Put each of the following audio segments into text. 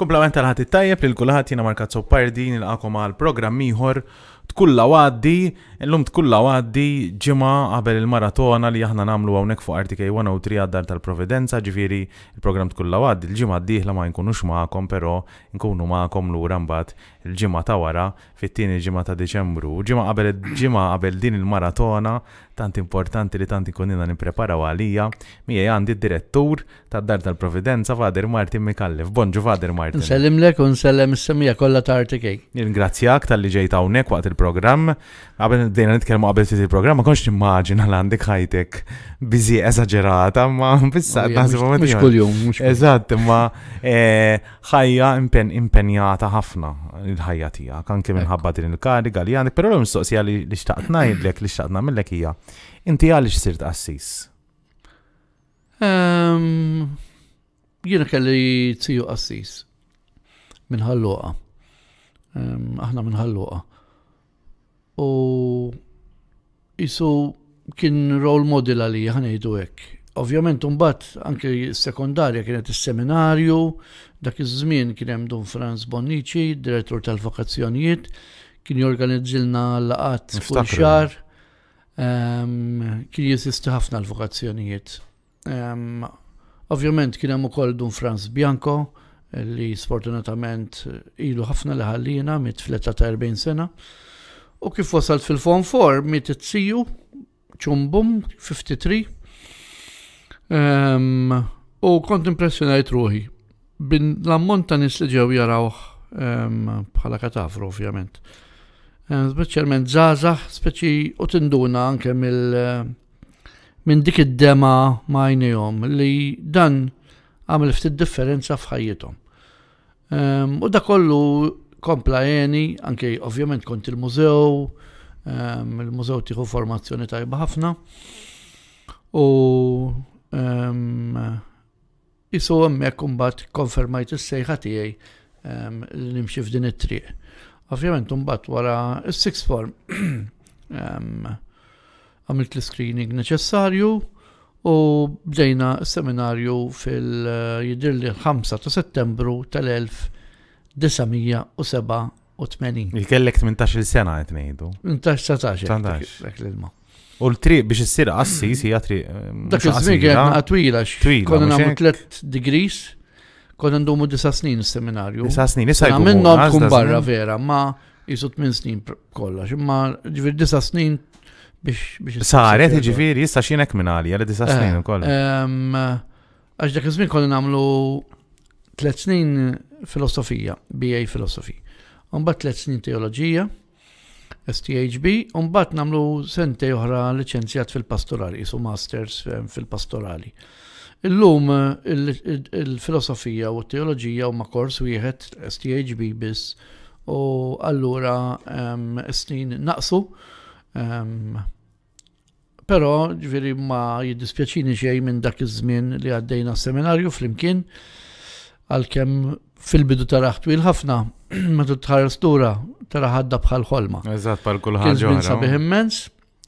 Komplement tal-ħat it-tajjeb li l-kulħat jina markat soppardi nil-għakom għal-program miħor tkulla għaddi Illum tkulla għaddi ġimgħa qabel il-maratona li aħna namlu hawnhekk fuq RTK 103 għaddar tal-Providenza, ġifieri il-programm tkulla għaddi il ġimgħa d-dieħla ma nkunux magħhom, però nkunu magħkom lura mbagħad il ġimgħa ta' wara fit-tieni ġimgħa ta' Deċembru. ġimgħa qabel ġimgħa qabel din il-maratona tant importanti li tant ikunina nippreparaw għalija, miej għandi d-direttur tad-dar tal-Providenza Fader Martin Mikallef. Bonġu Vader Martin. Nsellimlek u nsellem is-semija kollha ta' RTK. Ningrazzjak tal-li ġejta hawnhekk waqt il-programm bdejna nitkellmu qabel fit il-programm ma konx nimmaġina l għandek ħajtek biżi eżaġerata, ma bissa naħseb ma mhux kuljum. Eżatt, ma eh, ħajja impenjata ħafna il-ħajja tiegħek anke minħabba din il-kariga li għandek, però l-mistoqsija li xtaqt ngħidlek li xtaqt nagħmellek hija inti għaliex sirt qassis? Ehm, jiena kelli tiju qassis minħalluqa. Ehm, aħna minħalluqa U jisu kien role model għalli ħanejdu hekk. Ovvjament mbagħad anke sekondarja kienet is-seminarju, dak iż-żmien kien hemm Don Franz Bonnici, direttur tal-vokazzjonijiet, kien jorganizzilna laqat kull xar. Um, kien jesisti ħafna l-vokazzjonijiet. Um, Ovvjament kien hemm ukoll Dun Franz Bianco li sfortunatament ilu ħafna li ħallina mit fletta ta' 40 sena. U kif wasalt fil-form 4, mit it-siju, ċumbum, 53. Um, u kont impressjonajt ruħi. Bin l-ammont ta' nis li ġew jaraw ehm, bħala katafru, ovvjament. Ehm, specialment zazax, speċi u tinduna anke mill ehm, minn dik id-dema majnijom li dan għamil ftit differenza f'ħajjithom. U da kollu kompla jeni, anke ovvjament kont il-mużew, um, il-mużew tiħu formazzjoni tajba ħafna. U um, ehm, jisu għemmek umbat konfermajt il-sejħa tijaj um, ehm, li nimxi f'din it-triq. Ovvjament umbat wara il-sixth form għamilt l-screening neċessarju u bdejna seminarju fil jidirli l 5 ta' settembru tal-1000 1987. Jikellek 18 sena għet nejdu. 18-19. U l-triq biex s-sira għassi, si għatri. Eh, dak il-zmin għedna għatwila, konna namu 3 degrees, konna ndumu 9 snin seminarju. 9 snin, nisa għamu. Għamu għamu kum barra vera, ma jisut minn snin kollax, ma ġivir 9 snin biex. Saret, ġivir, jissa xinek minn għali, għal 9 snin eh, kollax. Għax dak konna namlu 3 snin filosofija, BA filosofi. Unbat tlet snin teoloġija, STHB, unbat namlu sente oħra licenzjat fil-pastorali, jisu masters fil-pastorali. Illum il-filosofija u teoloġija u ma kors wieħed STHB biss u allura snin naqsu Pero ġviri ma jiddispjaċini xej minn dak iż-żmien li għaddejna seminarju flimkien għal-kem fil-bidu taraħ twil ħafna, meta tħares stura tara ħadda bħal ħolma. Eżatt, bħal kulħadd. Kien żmien sabiħ immens,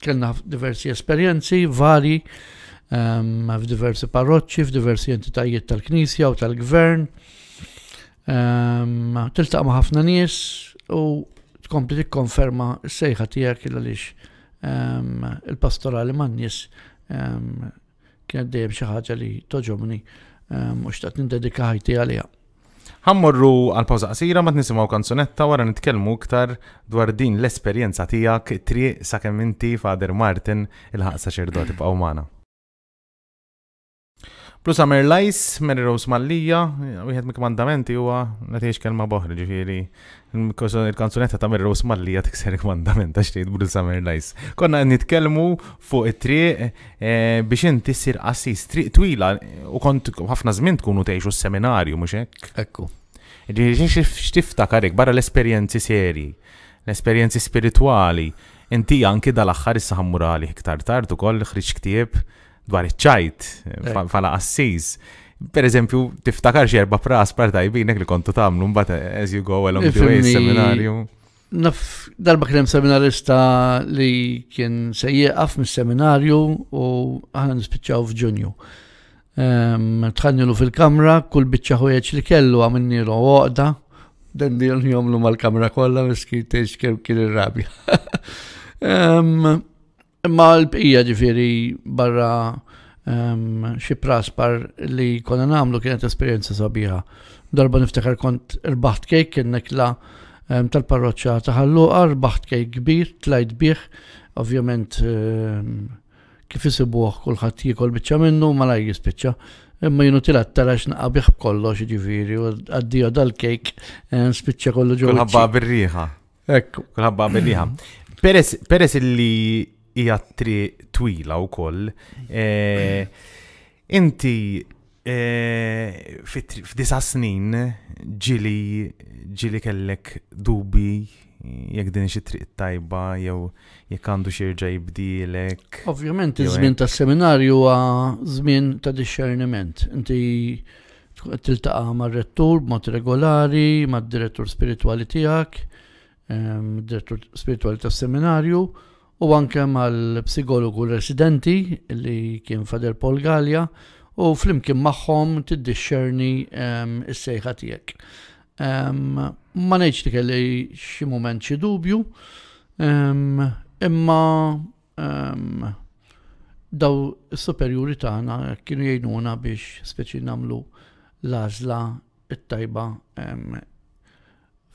kellna diversi esperjenzi vari ehm, f'diversi parroċċi, f'diversi entitajiet tal-Knisja u tal-Gvern. Ehm, Tiltaq ma' ħafna nies u tkompli tikkonferma s-sejħa tiegħek għaliex ehm, il-pastorali man nies kienet dejjem xi ħaġa li toġobni u xtaqt nindedika ħajti għaliha. Għammurru għal pawza qasira ma nisimgħu kanzunetta wara nitkellmu iktar dwar din l-esperjenza tiegħek triq sakemm inti Fader Martin il-ħaqsa xirdoti b'għawmana. Plus għamer lajs, meri rows mallija, u jħed mik u huwa natiex kelma boħri ġifiri. Il-kanzunetta ta' meri rows mallija tikser il-mandament, għax tgħid Bruce Summer Lice. Konna nitkellmu fuq it-triq eh, biex inti sir qassis triq twila u kont ħafna żmien tkunu tgħixu s-seminarju mhux hekk. Ekku. Ġifieri x'tiftakarek barra l-esperjenzi seri, l esperienzi spiritwali, inti anki dal-aħħar is ħammurali iktar tard ukoll xriċ ktieb dwar iċċajt, eh. fala bħala assis. Per eżempju, tiftakar xi erba' pras partajbinek li kontu tagħmlu mbagħad eh, as you go along the way seminarju. Naf darba krem seminarista li kien se mis-seminarju u aħna spiċaw f'Ġunju. Tħannilu fil-kamra, kull biċċa ħwejjeġ li kellu għamilni oqda, dan jomlu mal-kamra kollha miski kien ir-rabja. Imma l-bqija ġifiri barra xi praspar li konna namlu kienet esperjenza sabiħa. Darba niftakar kont irbaħt kejk kienek la tal-parroċċa taħalluqa, rbaħt kejk kbir, tlajt biħ, ovvjament kif isibuħ kulħadd jiekol biċċa minnu ma laj jispiċċa. Imma jienu tilat tarax naqabiħ kollox ġifiri u għaddija dal-kejk spiċċa kollu ġifiri. Kulħabba birriħa. Ekku. Kulħabba birriħa. Peress li hija tri twila wkoll. E, inti e, f'disa snin ġili ġili kellek dubi jekk din xi triq tajba jew jekk għandu xi rġa' jibdilek. Ovvjament iż-żmien tas-seminarju huwa żmien ta' disċerniment. Inti tiltaqa' mar-rettur b'mod regolari, mad-direttur spirituali tiegħek, ehm, direttur spirituali tas-seminarju. Um, u anke mal-psikologu residenti li kien Fader Paul Gallia u flimkien magħhom tiddixxerni ehm, s-sejħa tiegħek. Ehm, ma ngħidx li kelli xi mument xi dubju, ehm, imma daw superjuri tagħna kienu jgħinuna biex speċi nagħmlu l-għażla it-tajba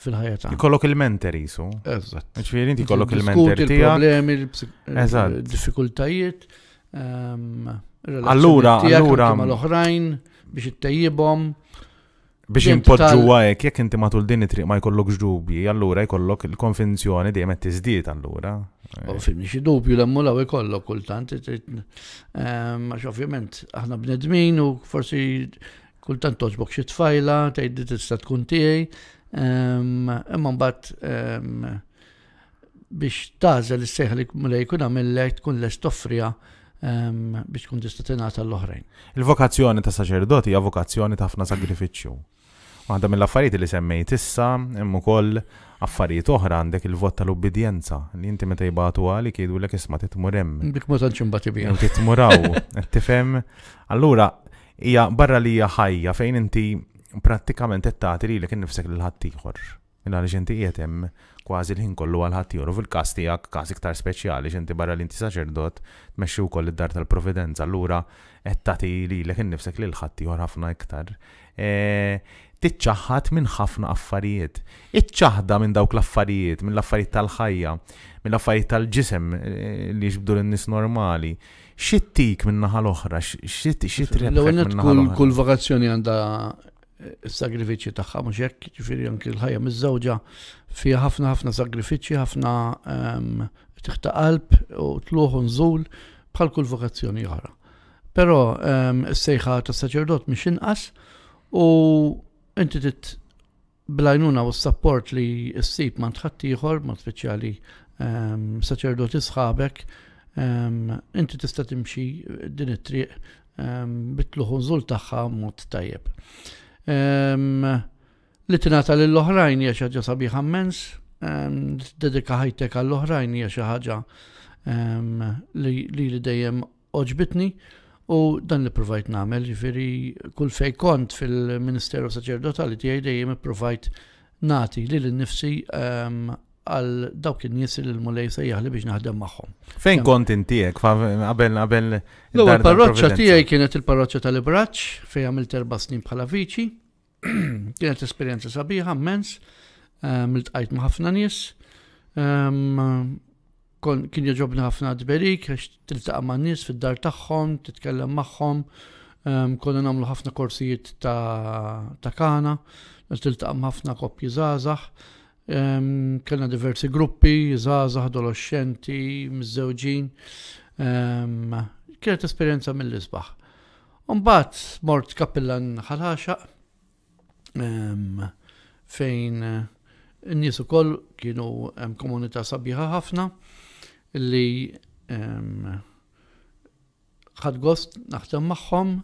fil-ħajja ta' Ikollok il-menteri su. Eżatt. Ġifieri inti kollok il-menteri Il-problemi, il-diffikultajiet, ehm, allura, allura. mal-oħrajn biex ittejjibhom. Biex impoġġu għajk, jekk inti matul din it-triq ma jkollok dubji, allura jkollok il-konvenzjoni dejjem qed tiżdied allura. U fimni xi dubju l hemm mulaw ikollok kultant, ehm, għax ovvjament aħna bnedmin u forsi kultant toġbok xi tfajla, tgħid tista' tkun tiegħi, Imma mbagħad biex tażel is-seħħ li mulej jkun għamillek tkun lest toffrija biex tkun tista' tingħata l-oħrajn. Il-vokazzjoni ta' saċerdoti hija vokazzjoni ta' ħafna sagrifiċċju. Waħda mill-affarijiet li semmejt issa hemm ukoll affarijiet oħra għandek il-vot tal ubbidjenza li inti meta jibatu għalik jgħidu l isma titmur hemm. Dik ma tantx imbagħad Titmuraw, tifhem. Allura hija barra li hija ħajja fejn inti prattikament qed tagħti lilek innifsek lil ħaddieħor. Minna li ġenti jietem kważi l-ħin kollu għal ħaddieħor u fil-każ tiegħek każ iktar speċjali ġenti barra l-inti saċerdot tmexxi wkoll id-dar tal-Providenza allura qed tagħti lilek innifsek lil ħaddieħor ħafna iktar e, titċaħħat minn ħafna affarijiet. Iċċaħda minn dawk l-affarijiet, minn l-affarijiet tal-ħajja, minn l-affarijiet tal-ġisem e, li jibdu l-nis normali. Xittik minn naħal oħra, xitrit. L-għonet kull vakazzjoni għanda s sagrifiċi tagħha mhux hekk, ġifiri anki l-ħajja miż-żewġa fiha ħafna ħafna sagrifiċi, ħafna ehm, tiħta qalb u tluħu nżul bħal kull vokazzjoni oħra. Però ehm, s-sejħa ta' saċerdot mux inqas u inti tit blajnuna u s-support li s-sib ma tħattijħor, ma speċjali ehm, saċerdot isħabek, inti tista' timxi din it-triq bitluħu nżul tagħha mod tajjeb li tingħata lill-oħrajn hija xi ħaġa sabiħa immens, dedika ħajtek għall-oħrajn hija xi ħaġa li li dejjem oġbitni u dan li provajt nagħmel, jiġifieri kull fej kont fil-Ministeru Saċerdotali tiegħi dejjem ipprovajt nati li l-nifsi għal dawk in-nies li l-mulej sejjaħli biex naħdem magħhom. Fejn kont intijek għabel qabel L-ewwel parroċċa tiegħi kienet il-parroċċa tal ibraċ fejn għamilt erba' snin bħala viċi. Kienet esperjenza sabiħa mens, miltqajt ehm, ma' ħafna nies. Ehm, kien jogħġobni ħafna dberik għax tiltaqa' ma' nies fid-dar tagħhom, titkellem magħhom. Ehm, konna nagħmlu ħafna korsijiet ta' kana, tiltaqa' ħafna koppji zazax. Um, kellna diversi gruppi, zazah, adolescenti, mizzewġin. Um, kienet esperienza mill-isbaħ. Umbat mort kapillan ħalaxa um, fejn uh, n-nies ukoll kienu um, komunità sabiħa ħafna li ħad um, gost naħdem magħhom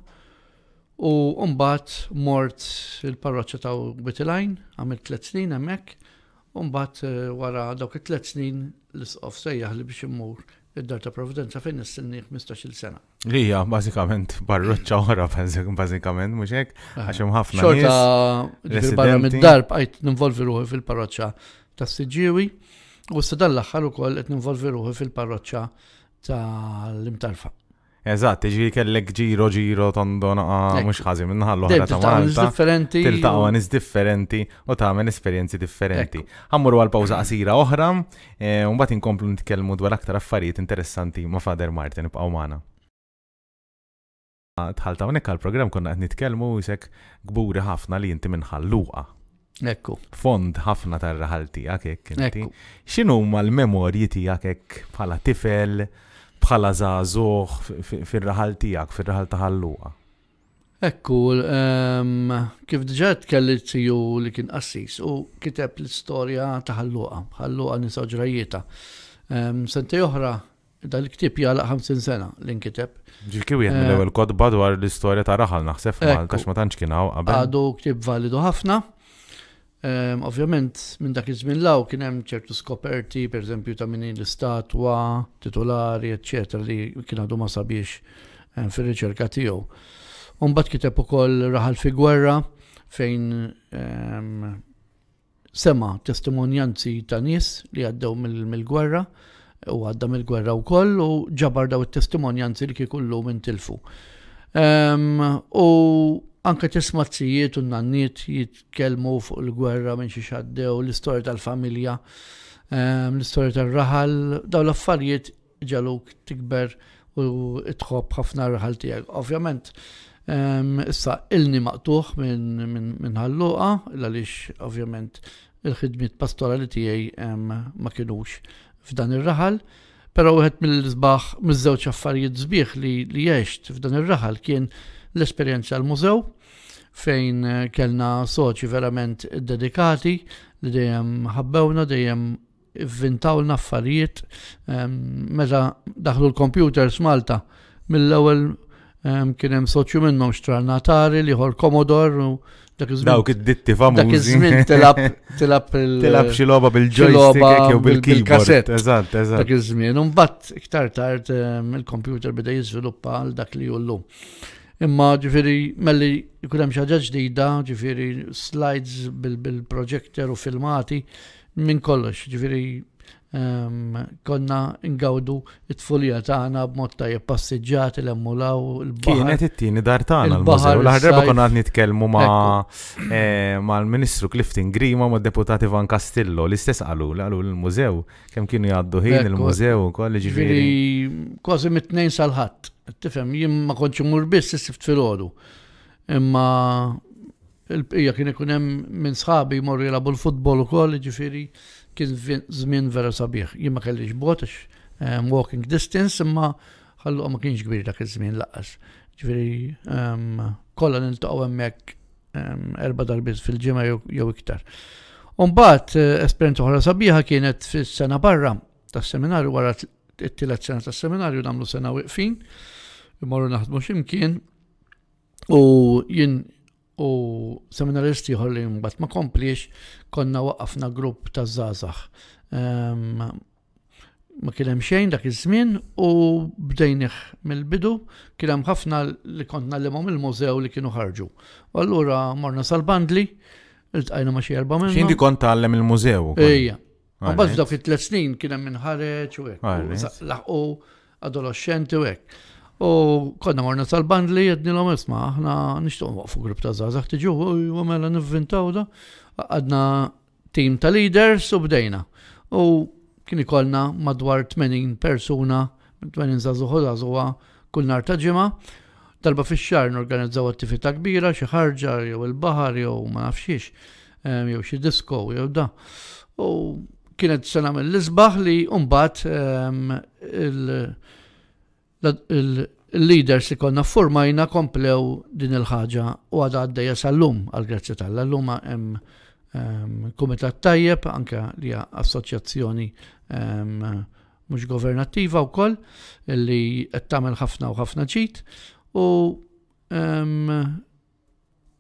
u mbagħad mort il parroċċa ta' Bitilajn, għamilt tliet snin hemmhekk Umbat eh, wara dawk it-tlet snin l-isqof sejjaħ li biex immur id-dar ta' Providenza fejn nistinni 15-il sena. Lija, bażikament barroċċa oħra bażikament mhux hekk għax hemm ħafna. Xorta barra mid-dar għajt ninvolvi ruħi fil-parroċċa ta' Siġġiewi u s sadalla l-aħħar ukoll qed ninvolvi ruħi fil-parroċċa tal-imtarfa. Eżatt, ġi kellek ġiro ġiro tondo naqa ah, mux ħazi minnħallu ħalla ta' Malta. differenti. Tiltaqwa nis differenti u ta' men esperienzi differenti. Għammur għal pawza qasira oħra, eh, un bat inkomplu nitkellmu dwar aktar affarijiet interessanti ma' Fader Martin b'għaw mana. Ah, Tħalta unek għal-program konna għed nitkellmu jisek gburi ħafna li jinti minnħalluqa. Ekku. Fond ħafna tar-raħalti għakek. Ekku. Xinu ma l-memorji tijak bħala tifel? bħala zazuħ fil-raħal tijak, fil-raħal taħalluqa? Ekku, ehm, kif dġat kelli tiju li kien assis u kiteb l-istoria taħalluqa, ħalluqa nisoġrajieta. Ehm, Senti uħra, oħra, dal-ktib jala 50 sena l-inkiteb. Ġilki wieħed mill ewel eh, kodba dwar l-istorja ta' raħal naħseb ma' x'ma tantx kien hawn qabel. Għadu ktib validu ħafna. Um, Ovvjament, minn dak iż-żmien law kien hemm ċertu skoperti, per eżempju, ta' minn l-istatwa, titolari, eccetera, li kien għadu ma sabiex um, fir-riċerka tiegħu. mbagħad kiteb ukoll raħal fi gwerra fejn um, sema testimonjanzi ta' nies li għaddew mill-gwerra u għadda mill-gwerra wkoll u ġabar daw it-testimonjanzi li kiekullu minn tilfu. Um, u Anke tisma t-sijiet u n-nanniet jitkelmu fuq il-gwerra minn xi xaddew, l-istorja tal-familja, ehm, l-istorja tal-raħal, daw l-affarijiet ġaluk tikber u tħobb ħafna raħal tiegħek. Ovvjament, ehm, issa ilni maqtuħ minn ħalluqa, għaliex ovvjament il-ħidmiet pastorali tiegħi ehm, ma kinux f'dan ir-raħal. Pero wieħed mill-żbaħ miż-żewġ affarijiet żbieħ li li f'dan ir-raħal kien l-esperjenza l-mużew fejn eh, kellna soċi verament dedikati li dejjem ħabbewna, dejjem vintawna affarijiet meta daħlu l-computers Malta mill-ewwel kien hemm soċju minnhom xtranatari li ħor Commodore u dak iż-żmien. Dawk id-ditti famużi. Dak iż-żmien tilab tilab il xi logħba bil-joystick jew bil-keyboard. Eżatt, eżatt. Dak iż-żmien. Imbagħad iktar tard il-computer bidej jiżviluppa għal dak li hu llum. Imma ġifiri, melli jkun hemm xaġa ġdida, ġifiri slides bil-proġekter u filmati minn kollox, ġifiri ehm, konna ngawdu it-tfulija tagħna b'mod tajjeb passiġġati l-emmulaw il-baħar. Kienet it-tieni dar tagħna l mużew L-ħarreba konna qed nitkellmu ma' eh, l-Ministru Clifton Grima ma' deputati Van Castillo l-istess qalu qalu l-mużew kemm kienu jgħaddu ħin il-mużew kolli ġifieri. Kważi mit-tnejn sal-ħadd. Tifem, jim ma konċu mur biss s-sift fil-ħodu. Imma il-pija kien ikun hemm minn sħabi jmorru jilabu l-futbol ukoll, ġifieri kien żmien vera sabiħ. Jien ma kellix botax walking distance, imma għallu ma kienx gbir dak iż-żmien laqas. Ġifieri kollha niltaqgħu hemmhekk erba darbiz fil-ġimgħa jew iktar. Umbat, esperienza oħra sabiħa kienet fis-sena barra tas-seminarju wara t-tielet sena tas-seminarju namlu sena wieqfin imorru naħdmu ximkien u jien u seminaristi ħor li ma komplix konna waqafna grupp ta' zazax. Ehm, ma kien hemm xejn dak iż-żmien u bdejniħ mill-bidu kien hemm ħafna li kont nagħlimhom il-mużew li kienu ħarġu. U allura morna sal-bandli, iltqajna ma xi erba' minn. X'inti kont tgħallem il-mużew. Ejja. Ma bazz dawk it-tliet snin kien hemm minħareġ u hekk. Laħqu adolescenti u hekk. U konna morna tal-bandli jednilom isma, aħna nishtuq waqfu grupp ta' zazax tiġu, u għamela nivvintaw da, għadna team ta' leaders u bdejna. U kien kolna madwar 80 persuna, 80 zazuħu zazuwa kull nar ta' ġima, talba fi xar norganizzaw attività kbira, xi ħarġa jew il-baħar jew ma nafxiex, jew xi disko jew da. U kienet sena mill-isbaħ li umbat il- il-leaders li konna formajna komplew din il-ħaġa u għada għaddeja sal-lum għal-grazzi tal-lum hemm kumitat tajjeb anke li assoċjazzjoni mhux governattiva wkoll li qed tagħmel ħafna u ħafna ġid u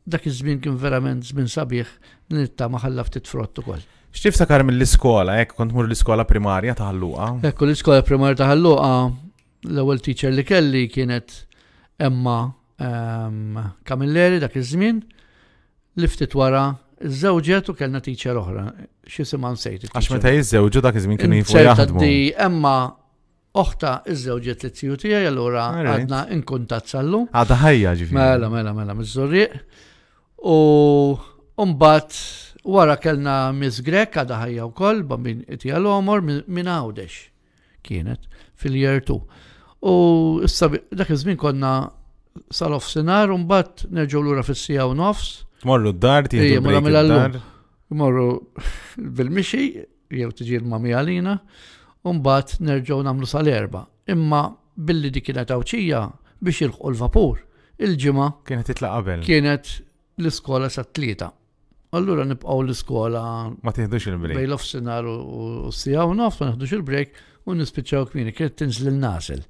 dak iż-żmien kien verament żmien sabiħ nittama tit ftit frott ukoll. sakar mill-iskola, jekk kont mur l-iskola primarja ta' Ħalluqa? Ekku l-iskola primarja ta' l-ewwel teacher li kelli kienet Emma um, ehm, Kamilleri dak iż-żmien li ftit wara iż-żewġet u kellna teacher oħra X'i sema nsejt. Għax meta jiżżewġu dak iż-żmien kien jifu jaħdmu. Emma oħta iż-żewġet li tziju tiegħi allura għadna inkuntat sallu. Għadha ħajja ġifieri. Mela mela mela miż-żorriq. U mbagħad wara kellna Miss Grek għadha ħajja wkoll bambin qed l-omor minn għawdex kienet fil-year 2. U issa dak iż-żmien konna sal-off sinar, un bat lura fis-sija u nofs. Morru d-dar, tiħdu mela mela Morru bil-mixi, jew tiġi l-mami għalina, un bat nerġaw namlu sal-erba. Imma billi di kienet għawċija biex jilħu l-vapur. Il-ġima. Kienet titla qabel. Kienet l-iskola sa' tlieta. Allura nibqaw l-iskola. Ma tiħdux il-break. Bejlof off sinar u s-sija u nofs, ma tiħdux il-break u nispiċċaw kmini, kienet tinżel l-nasil.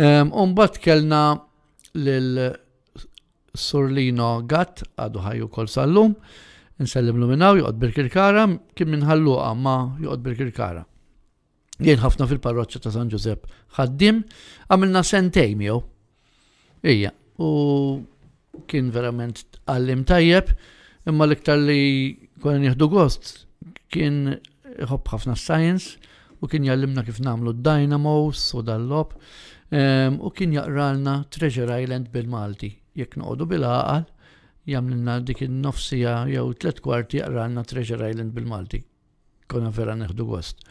Ehm, Umbat kellna l-Surlino Gatt, għadu ħajju kol sallum, nsellimlu luminaw, juqod birkir kara, kien minħalluqa għamma juqod birkir kara. Jien ħafna fil-parroċċa ta' San Giuseppe ħaddim, għamilna sentej miegħu. Ija, u kien verament għallim tajjeb, imma l-iktar li kwen jihdu gost kien ħobb ħafna science, u kien jallimna kif namlu dynamos u dal um, u kien jaqralna Treasure Island bil-Malti. Jekk noqdu bil għaqal jamlilna dik il-nofsija jew tlet kwarti jaqralna Treasure Island bil-Malti. Konna vera neħdu gost.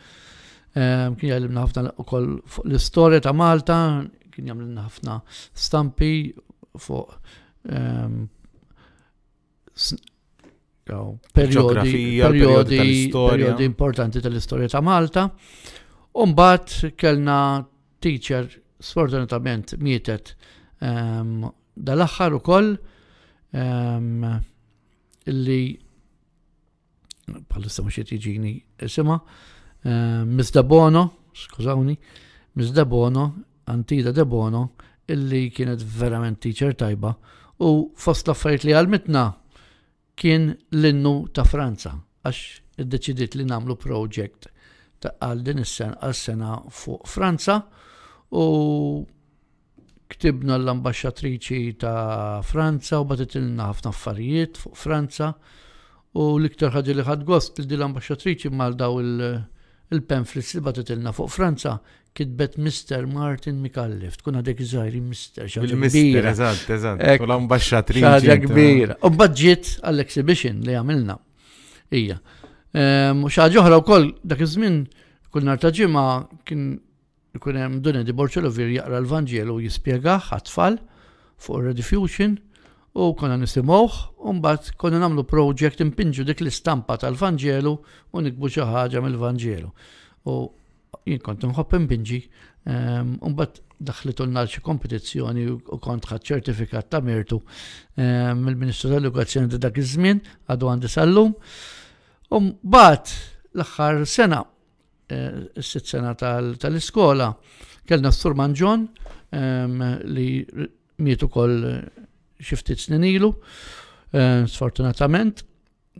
Kien jallimna ħafna u l-istoria ta' Malta, kien jamlilna ħafna stampi fuq jistifikaw periodi importanti tal-istorja ta' Malta. Umbat kellna teacher sfortunatament mietet ehm, dal-axħar ukoll ehm, illi bħalissa mux jtiġini isima ehm, Mizda Bono, skużawni, Mizda Bono, Antida De Bono, illi kienet verament teacher tajba u fost laffariet li għal-mitna kien l-innu ta' Franza, għax id deċidit li namlu project ta' għal din is-sena għal-sena fuq Franza u ktibna l-ambasċatriċi ta' Franza u batitilna ħafna affarijiet fuq Franza u l-iktar ħaġa li ħad gost l-ambasċatriċi mal daw il-pamflets li batitilna fuq Franza kitbet Mr. Martin Mikallif, tkun għadek zaħri Mr. Bil-Mr. Eżat, eżat, tkun ambasċatrin. ċaġa eh. kbira. U badġiet għall-exhibition li għamilna. Ija. Ehm, u ċaġa uħra u koll, dak iż-żmien, kull nar ta' kien ikun hemm Dune di Borċelovir jaqra l vangelu jispjegaħ għat-tfal fuq Rediffusion u konna nisimgħuh u mbagħad konna nagħmlu project impinġu dik l-istampa tal vangelu u nikbu xi ħaġa mill vangelu U jien kont nħobb imbinġi. Ehm, Umbat daħlitu l xi kompetizzjoni u kont ħadd ċertifikat ta' mirtu ehm, mill-Ministru tal-Edukazzjoni ta' dak iż-żmien għadu għandi sallum. Umbat l-aħħar sena, eh, s-sitt sena tal-iskola, kellna s-sur Manġon ehm, li mietu kol xiftit snin ilu, sfortunatament,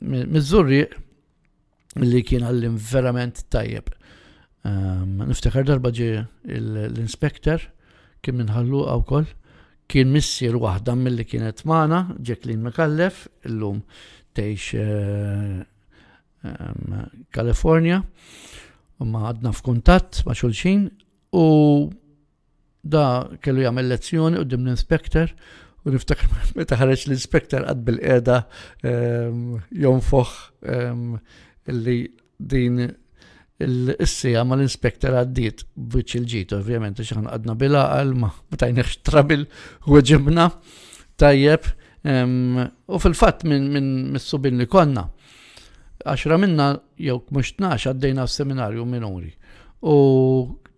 mizzurri li kien għallim verament tajjeb. Ehm, niftakar darba ġi l-inspektor kien minħallu għaw kol, kien missier waħda mill-li kienet maħna, Jacqueline McAllef, l-lum teħx eh, ehm, California, u ma għadna f'kuntatt ma' xulxin, u da kellu jagħmel lezzjoni u dim l-inspektor, u niftakar meta ħareġ l-inspektor għad bil-qeda ehm, jonfoħ li din il-sija ma l-inspektor għaddit bieċ il-ġit, ovvjament, xaħna għadna bil-għal, ma tajneħx trabil u ġibna, tajjeb, u fil-fat minn subin li konna. Għaxra minna, jew mux tnax għaddejna f-seminarju minuri. U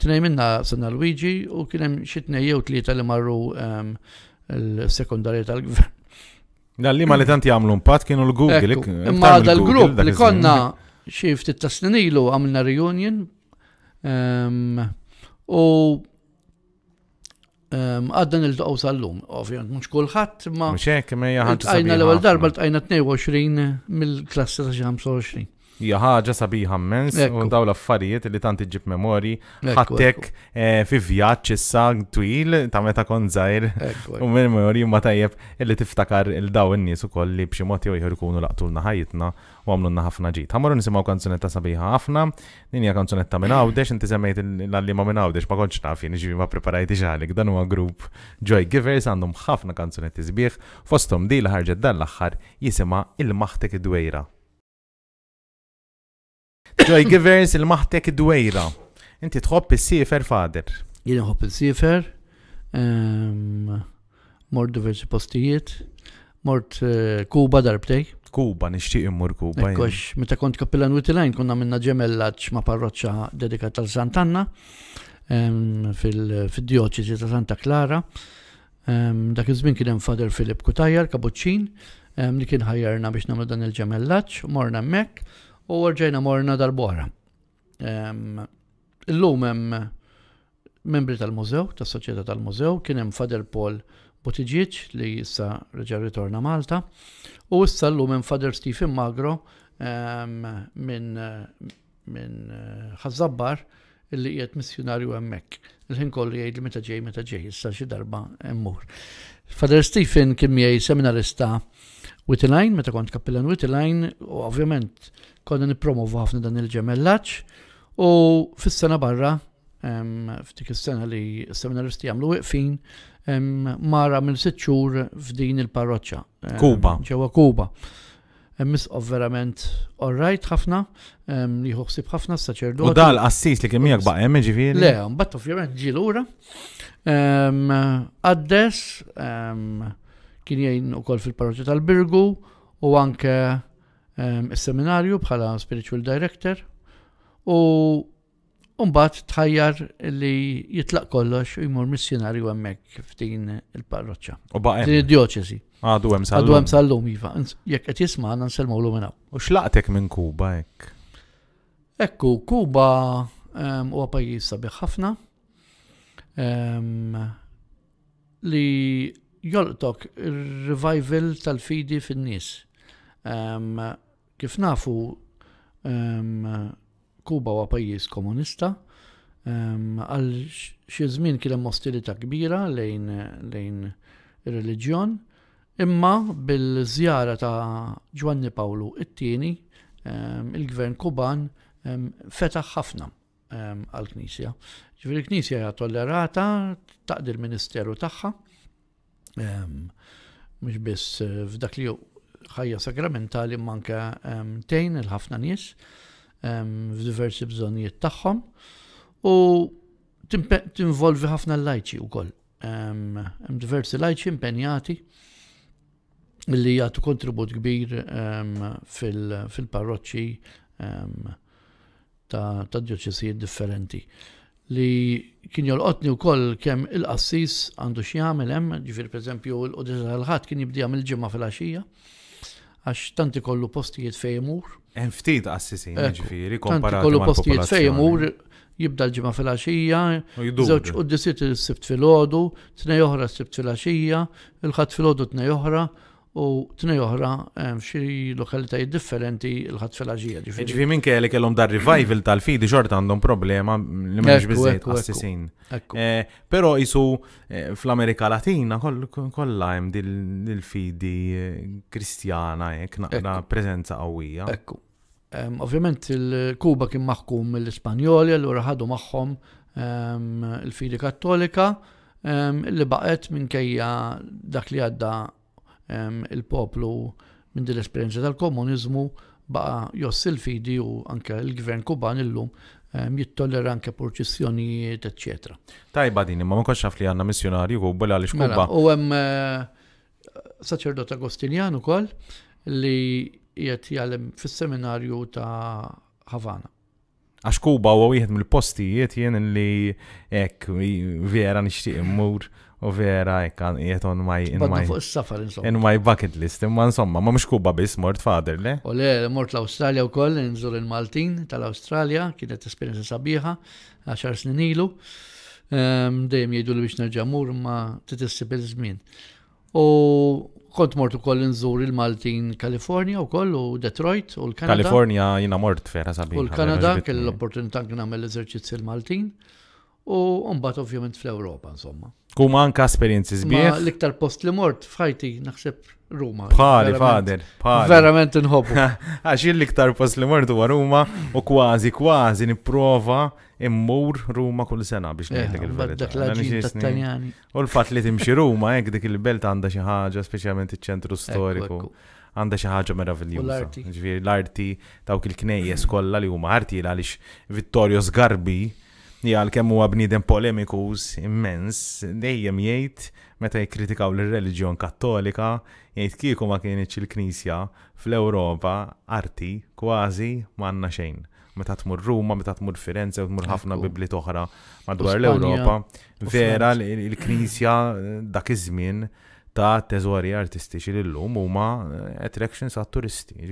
tnej minna sanna Luigi u kienem xitnej jew tlieta li marru l-sekundarja tal-gvern. Dalli li ma li tanti għamlu mpat kienu l-Google. Ma dal-grupp li konna xie ftit ta' ilu għamilna reunion u għaddan il toqaw sal-lum, ovvijament, mux kullħat ma. Mxek, ma jgħan. Għajna l-ewel darba l-tajna 22 mill-klassi ta' 25 hija ħaġa sabiħa mens u daw l-affarijiet li tant iġib memori ħattek eh, fi vjaċ issa twil ta' meta kon żgħir u minn memori ma tajjeb illi tiftakar il daw in-nies ukoll li b'xi moti u ieħor kunu laqtulna ħajjitna u għamlunna ħafna ġit. Ħamorru nisimgħu kanzunetta sabiħa ħafna, ninja kanzunetta minn għawdex, inti semmejt l-allima minn għawdex ma kontx naf jien ġivi ma preparajti ġalik, Dan huwa grupp Joy Givers għandhom ħafna kanzunetti sbieħ fosthom di l ħarġet dan l-aħħar jisimha il-maħtek id-dwejra. Joy Givers il-maħtek dwejra. Inti tħobb il-sifer fader. Jien nħobb il-sifer, ehm, mort diversi postijiet, mort eh, Kuba darbtej. Kuba, nixtieq immur Kuba. Ekkox, meta kont kapillan Witilajn konna minna ġemellaċ ma parroċċa dedikata l-Santanna ehm, fil-dioċiżi ta' Santa Clara. Ehm, dak iż-żmien kien hemm Fader Filip Kutajjar, Kabuċċin, li kien ħajjarna biex nagħmlu dan il-ġemellaċ, morna hemmhekk u għarġajna morna dal-bora. Illum hemm membri tal-mużew, tas-soċjetà tal-mużew, kien hemm Fader Paul Butiġiċ li issa reġa' ritorna Malta, u issa llum hemm Fader Stephen Magro minn minn eh, ħazzabbar illi qiegħed missjonarju hemmhekk. Il-ħin kollu jgħid li meta ġej meta ġej, issa xi darba mmur. Fader Stephen kien miegħi seminarista Witilajn, meta kont kappillan Witilajn, u ovvjament konna nipromovu ħafna dan il-ġemellaċ u fis-sena barra, f'dik is-sena li s seminaristi jagħmlu weqfin, mara minn sitt xhur f'din il-parroċċa. Kuba. Ġewwa Kuba. of verament right ħafna, li ħoħsib ħafna s saċerdu U dal assis li kemm jgħak baqa' hemm Le, un mbagħad ovvjament ġi lura. Għaddes kien jgħin ukoll fil-parroċċa tal-Birgu u anke il-seminarju bħala spiritual director u mbagħad tħajjar li jitlaq kollox u jmur missjonarju hemmhekk f'din il-parroċċa. U baqa' il-dioċesi. Għadu hemm sal Għadu hemm sallum iva, jekk qed jisma' nsellmulu minn hawn. U x'laqtek minn Kuba hekk? Ekku, Kuba huwa pajjiż sabiħ ħafna li jolqtok ir-revival tal-fidi fin-nies Kif nafu, Kuba huwa pajjiż komunista, għal xi żmien kien hemm ostilità kbira lejn lejn ir-reliġjon, imma bil-żjara ta' Giovanni Paolo it-tieni il-gvern Kuban fetaħ ħafna għal-Knisja. Ġifieri l-Knisja hija tollerata, taqdi l-Ministeru tagħha, mhux biss f'dak li ħajja sakramentali manka tejn il-ħafna nies f'diversi bżonijiet tagħhom u tinvolvi ħafna l-lajċi wkoll. Hemm diversi lajċi impenjati li jagħtu kontribut kbir fil-parroċċi ta' djoċesijiet differenti li kien jolqotni u koll kem il-qassis għandu xie għamil hemm, ġifir per eżempju l-qudis tal-ħat kien jibdi għamil ġimma fil-axija għax tanti kollu postijiet fejmur. Hemm ftit qassisin, ġifieri, komparati. Tanti kollu postijiet fejmur, jibda l-ġimgħa fil u żewġ disit is-sibt fil-għodu, tnej oħra s-sibt fil axija il ħat fil-għodu tnej oħra, u tnej oħra f'xi lokalitajiet differenti l fil ġija. Ġifi minn kelli kellhom dar revival tal-fidi xorta għandhom problema li m'hemmx biżejjed assisin. Eh, però isu eh, fl-Amerika Latina kollha hemm dil-fidi eh, kristjana jekk naqra preżenza qawwija. Ekku. Ovvjament il-Kuba kien maħkum mill-Ispanjoli, allura ħadu magħhom il-fidi kattolika, li baqgħet minkejja dak li għadda il-poplu minn din l-esperienza tal-komunizmu baqa jossil il-fidi u anke l-gvern kuban illum jittollera anke purċissjonijiet, etc. Tajba din, ma konxaf li għanna missjonarju bella li xkuba mela, U għem eh, saċerdot Agostinjan ukoll li jgħet jgħalem fis-seminarju ta' Havana. Għax Kuba huwa wieħed mill-postijiet jien li hekk vera nixtieq immur U vera, ikkan, jiet on my... In my In my bucket list, imma insomma, ma mux kuba bis, mort fader, le? U le, mort l-Australia u koll, nżur il-Maltin tal-Australia, kienet esperienza sabiħa, 10 snin ilu. Ehm, dejjem jiedu li biex nerġamur, ma titissib il-żmien. U kont mort ukoll nżur il-Maltin California u koll u Detroit u l-Kanada. California jina mort fera sabiħa. U l-Kanada kell l-opportunità nagħmel l-eżerċizzju il-Maltin. il maltin u mbagħad ovvjament fl-Ewropa insomma. Kuma anka esperjenzi sbieħ. L-iktar post li mort f'ħajti naħseb Ruma. Pħali, fader, Verament nħobu. Għax l-iktar post li mort huwa Ruma u kważi kważi nipprova immur Ruma kull sena biex eh, nħedek il-verità. U l fat li timxi Ruma hekk dik il-belt għandha xi ħaġa speċjalment iċ-ċentru storiku għandha xi ħaġa meravigljuża. Ġifieri l-arti ta' il-knejjes kollha li huma arti għaliex Vittorio Sgarbi jgħal kemm huwa bniedem polemikus immens, dejjem jgħid meta jikkritikaw l-reliġjon kattolika, jgħid kieku ma kienx il-Knisja fl-Ewropa arti kważi m'għandna xejn. Meta tmur Ruma, meta tmur Firenze, u tmur ħafna bibli oħra madwar l-Ewropa, vera l-Knisja dak iż-żmien ta' teżwarji artistiċi l-lum huma attractions għat turisti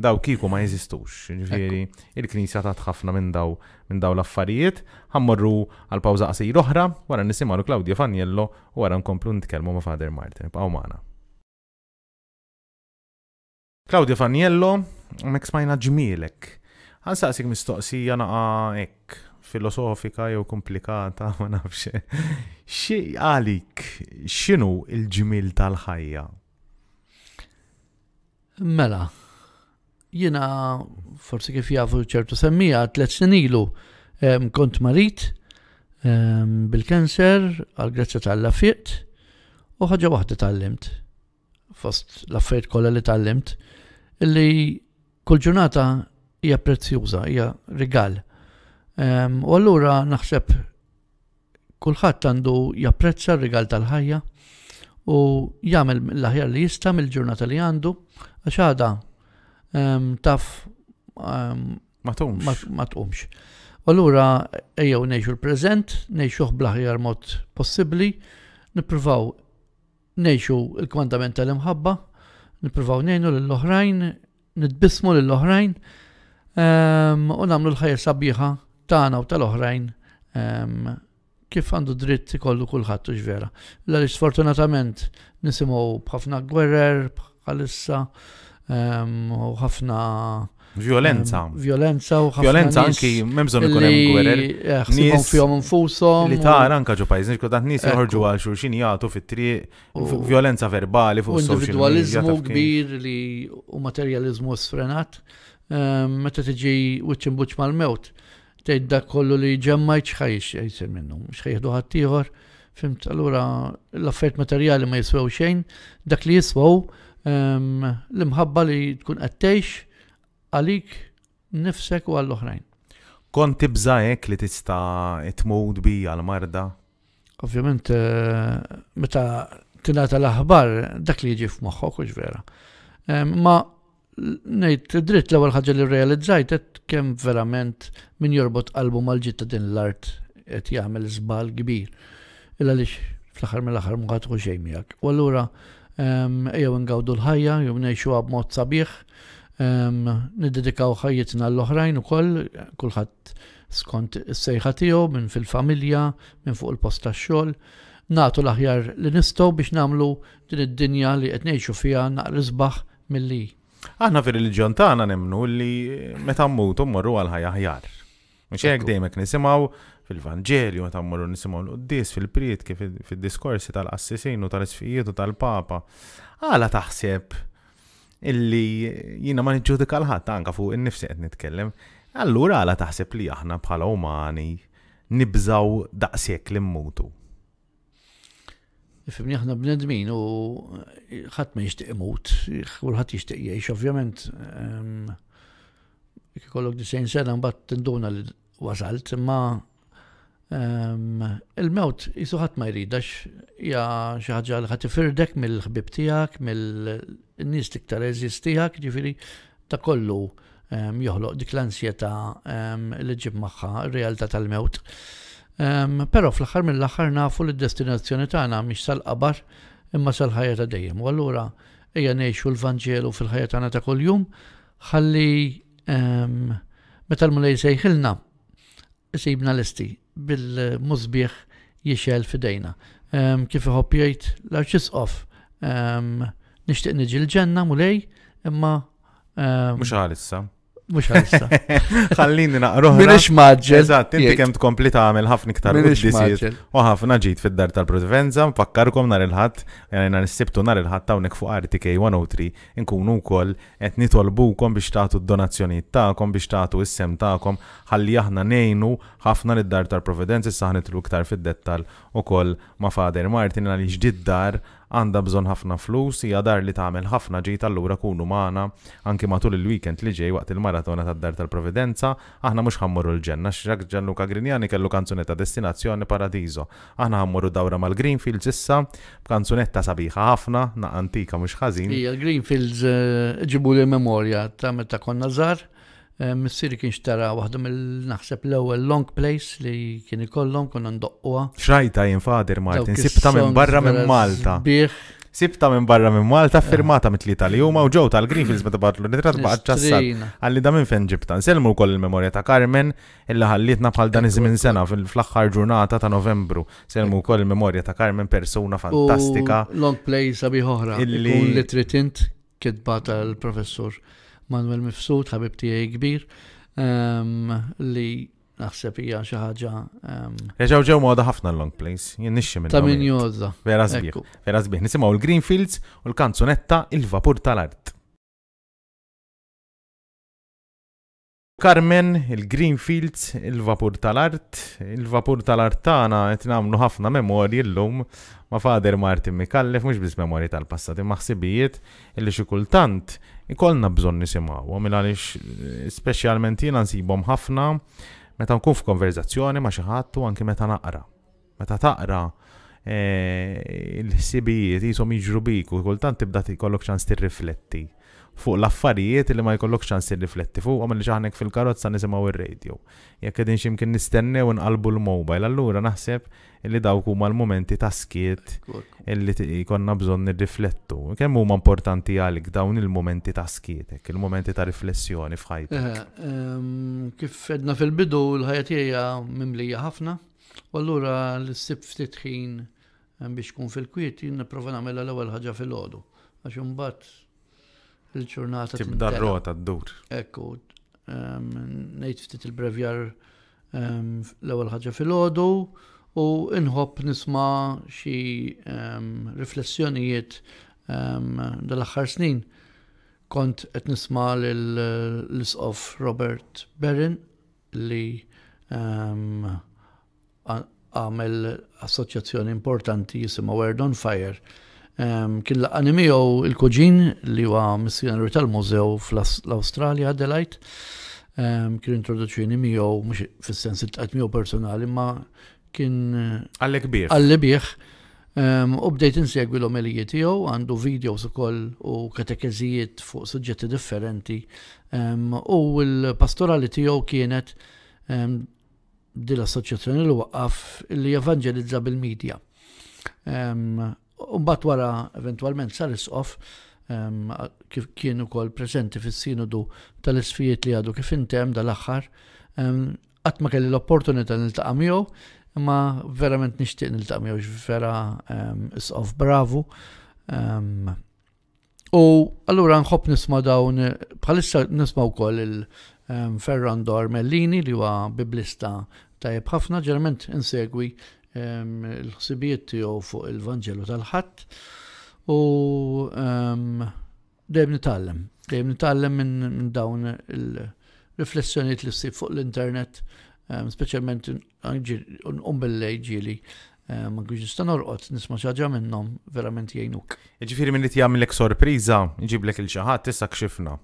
daw kiku ma jeżistux. Ġifiri, il-Knisja tat ħafna minn daw minn daw l-affarijiet, Għammurru għal pawża qasir oħra, wara nisimgħu Claudio Faniello u wara nkomplu nitkellmu ma' Fader Martin. Bqgħu magħna. Claudio Faniello, mek smajna ġmielek. Għan saqsik mistoqsija naqa ek, filosofika jew komplikata, ma nafx. Xie għalik, xinu il ġmiel tal-ħajja? Mela, jina forsi kif jafu ċertu semmija, tlet snilu kont marit bil-kanser għal-grazzja tal laffiet u ħagġa waħda tal-limt fost l-affarijiet kollha li tal-limt illi kull ġurnata hija prezzjuża, hija rigal. U allura naħseb kulħadd għandu japprezza r-rigal tal-ħajja u jagħmel l-aħjar li jista' mill-ġurnata li għandu għax taf ma tqumx. Ma Allura ejjew ngħixu l-preżent, neħxu blaħjar mod possibbli, nippruvaw ngħixu l kwandament tal-imħabba, nippruvaw ngħinu lill-oħrajn, nitbismu lill-oħrajn u nagħmlu l-ħajja sabiħa tagħna u tal-oħrajn kif għandu dritt ikollu kulħadd u ġvera. L-għalix sfortunatament nisimgħu bħafna gwerer, bħalissa, Ehm, u ħafna Violenza. Ehm, violenza u ħafna. Violenza anki memżon ikun hemm gwerer. Eh, ħsibhom fihom infushom. Li tara anke ġo pajjiż dan nies joħorġu għal xulxin jagħtu fit-triq violenza verbali fuq individualizmu kbir li u materjaliżmu sfrenat. Ehm, meta tiġi wiċċ imbuċ mal-mewt, tgħid dak kollu li ġemmajt x'ħajx jgħid minnu, x'ħejħdu ħaddieħor. Fimt, allura l-affert materjali ma jiswew xejn, dak li jiswew l-imħabba li tkun għattejx għalik nifsek u għall-oħrajn. Konti bżajek li tista tmud bi għal-marda? Ovvjament, eh, meta t-nata l-aħbar, dak li jġif moħħok u vera. Ma nejt dritt l-ewwel ħaġa li realizzajt kemm verament min jorbot qalbu mal-ġitta din l-art qed jagħmel zbal kbir. Illa lix fl-aħħar mill-aħħar mħat u xejmijak. U allura jew ngawdu l-ħajja, jew nejxu b'mod sabiħ, niddedikaw ħajjitna l-oħrajn u koll, kullħat skont s-sejħa tiegħu minn fil-familja, minn fuq il-post tax-xogħol, nagħtu l-aħjar li nistgħu biex nagħmlu din id-dinja li qed ngħixu fiha naqrisbaħ milli. Aħna fir-reliġjon tagħna nemnu li meta mmutu mmorru għal ħajja ħjar. Mhux hekk dejjem nisimgħu fil-Vanġelju, ta' mmorru nisimaw l uddis fil-Priet, kif fil-diskorsi tal-Assisin u tal sfijiet u tal-Papa. Għala taħseb illi jina ma nġudika l anka fuq il nifsi qed nitkellem. Allura għala taħseb li aħna bħala umani nibżaw daqshekk li mmutu. Fimni aħna bnedmin u ħadd ma jixtieq imut, kulħadd jixtieq jgħix, ovvjament. Ehm, Kikollok disejn sena mbagħad tinduna li wasalt, imma Ehm, il-mewt jisuħat ma jridax ja xaħġa li ħat ifirdek mill-ħbib tijak, mill-nis liktar eżis tijak, ġifiri ta' kollu ehm, joħloq dik l-ansjeta ehm, li ġib maħħa, realtà tal-mewt. Pero fl-axar mill-axar nafu li destinazzjoni tagħna mhix sal-qabar imma sal-ħajja ta' dejjem. U allura ejja ngħixu l-Vanġelu fil-ħajja tagħna ta' kuljum ħalli meta l-mulej sejħilna sibna l-isti bil muzbieħ jixel fidejna. Kif iħobbjajt l-arċisqof, nishtiq niġi l-ġenna mulej, imma. Mux għalissa. Mux għalissa. Xallini naqruħ. Minix maġġe. Eżatt, inti kem tkompli tagħmel ħafna iktar uddisijiet. U ħafna ġit fid-dar tal protivenza mfakkarkom nar il ħat jani nissibtu is nar il ta' hawnhekk fuq RTK 103 inkunu wkoll qed nitolbukom biex tagħtu d-donazzjonijiet tagħkom biex tagħtu s sem tagħkom ħalli aħna ngħinu ħafna lid-dar tal-Providenza issa ħanitlu iktar fid-dettal ukoll ma' Fader Martin għalli ġdid dar għandha bżonn ħafna flus, hija dar li tagħmel ħafna tal allura kunu magħna anke matul il-weekend li ġej waqt il-maratona tad-Dar tal-Providenza, aħna mhux ħammorru l-ġenna x'ġak Gianluca Grignani kellu kanzunetta Destinazzjoni Paradiso. Aħna ħammorru dawra mal-Greenfields issa b'kanzunetta sabiħa ħafna, naqantika mhux ħażin. Hija Greenfields eh, ġibu l-memorja ta' meta konna żgħar Missiri kien xtara waħdu mill-naħseb l-ewwel long place li kien ikollhom konna ndoqwa. Xrajta jien Fader Martin, sibta minn barra minn Malta. Sibta minn barra minn Malta firmata mit li huma u ġew tal-Greenfields meta batlu nitrat baqgħet Għalli da minn fejn ġibta. Nselmu wkoll il-memorja ta' Carmen illa ħallitna bħal dan iż sena fl-aħħar ġurnata ta' Novembru. Selmu wkoll il-memorja ta' Carmen persuna fantastika. Long place sabi oħra. Illi. Kun li tritint kitba tal-professur. Manuel Mifsud, ħabib tiegħi kbir, li naħseb hija xi ħaġa. Reġgħu eh, ġew moda ħafna long plays, jien nixxi minn. Ta' min jodda. Vera żbieħ. Vera żbieħ. Nisimgħu l greenfields u l-kanzunetta Il-Vapur tal-Art. Carmen, il-Greenfields, il-Vapur tal-Art, il-Vapur tal-Art tagħna qed nagħmlu ħafna memorji llum ma' Fader Martin Mikallef mhux biss memorji tal-passat imma ħsibijiet illi xi kultant ikollna bżonn nisimgħu u għaliex speċjalment jiena nsibhom ħafna meta nkun f'konverzazzjoni ma xi ħadd u anke meta naqra. Meta taqra eh, l-ħsibijiet jisom jiġru kultant tibda kollok ċans tirrifletti fuq l-affarijiet li ma jkollok xans jirrifletti fuq għamil li fil-karozza nisimaw il-radio. Jekk ximkin nistenne nistennew nqalbu l-mobile, allura naħseb li dawk huma l-momenti ta' skiet illi jkonna bżon nirriflettu. Kemm huma importanti għalik dawn il-momenti ta' skietek, il-momenti ta' riflessjoni f'ħajtek? Eh, ehm, kif edna fil-bidu l-ħajja hija mimlija ħafna, u allura l-sib ftitħin ehm, biex kun fil-kwiet, nipprova nagħmel l-ewwel ħaġa fil-ħodu. Għax il-ġurnata. Tibda r-rota d-dur. Ekku, ehm, nejt ftit il-brevjar ehm, l-ewwel ħaġa fil-ħodu u inħobb nisma xi ehm, riflessjonijiet dal axħar snin. Kont qed nisma l-isqof Robert Berin li għamel assoċjazzjoni importanti jisima Word on Fire Kien laqqani miegħu il-kuġin li huwa missjonarju tal-mużew fl-Awstralja Adelaide. Kien introduċini miegħu mhux fis-sens it-tqajt miegħu personali, ma kien għallek eh, bieħ. Għallek bieħ. U bdejt insegwi l-omelijiet tiegħu għandu videos ukoll u katekeżijiet fuq suġġetti differenti. U l-pastorali tiegħu kienet dil assoċjazzjoni li waqqaf li evangelizza bil-medja. Umbat wara eventualment sar isqof ehm, kif kienu kol prezenti fis-sinodu tal-isfijiet li għadu kif intem dal-axħar. Għat ehm, ma kelli l-opportunità nil miegħu, imma verament nixtieq nil-taqa miegħu vera ehm, isqof bravu. U allura nħobb nisma dawn bħalissa nisma wkoll il-Ferrandor Mellini li huwa biblista tajjeb ħafna ġerment insegwi il ħsibijiet tiegħu fuq il-Vanġelu tal-ħadd u dejjem nitgħallem, dejjem nitgħallem minn dawn il-riflessjonijiet li ssib fuq l-internet, speċjalment nqum bil-lejġieli ma kienx nista' norqod nisma' xi ħaġa minnhom verament jgħinuk. Jiġifieri min li tjagħmilek sorpriża, jġiblek il xi ħadd issa kxifna.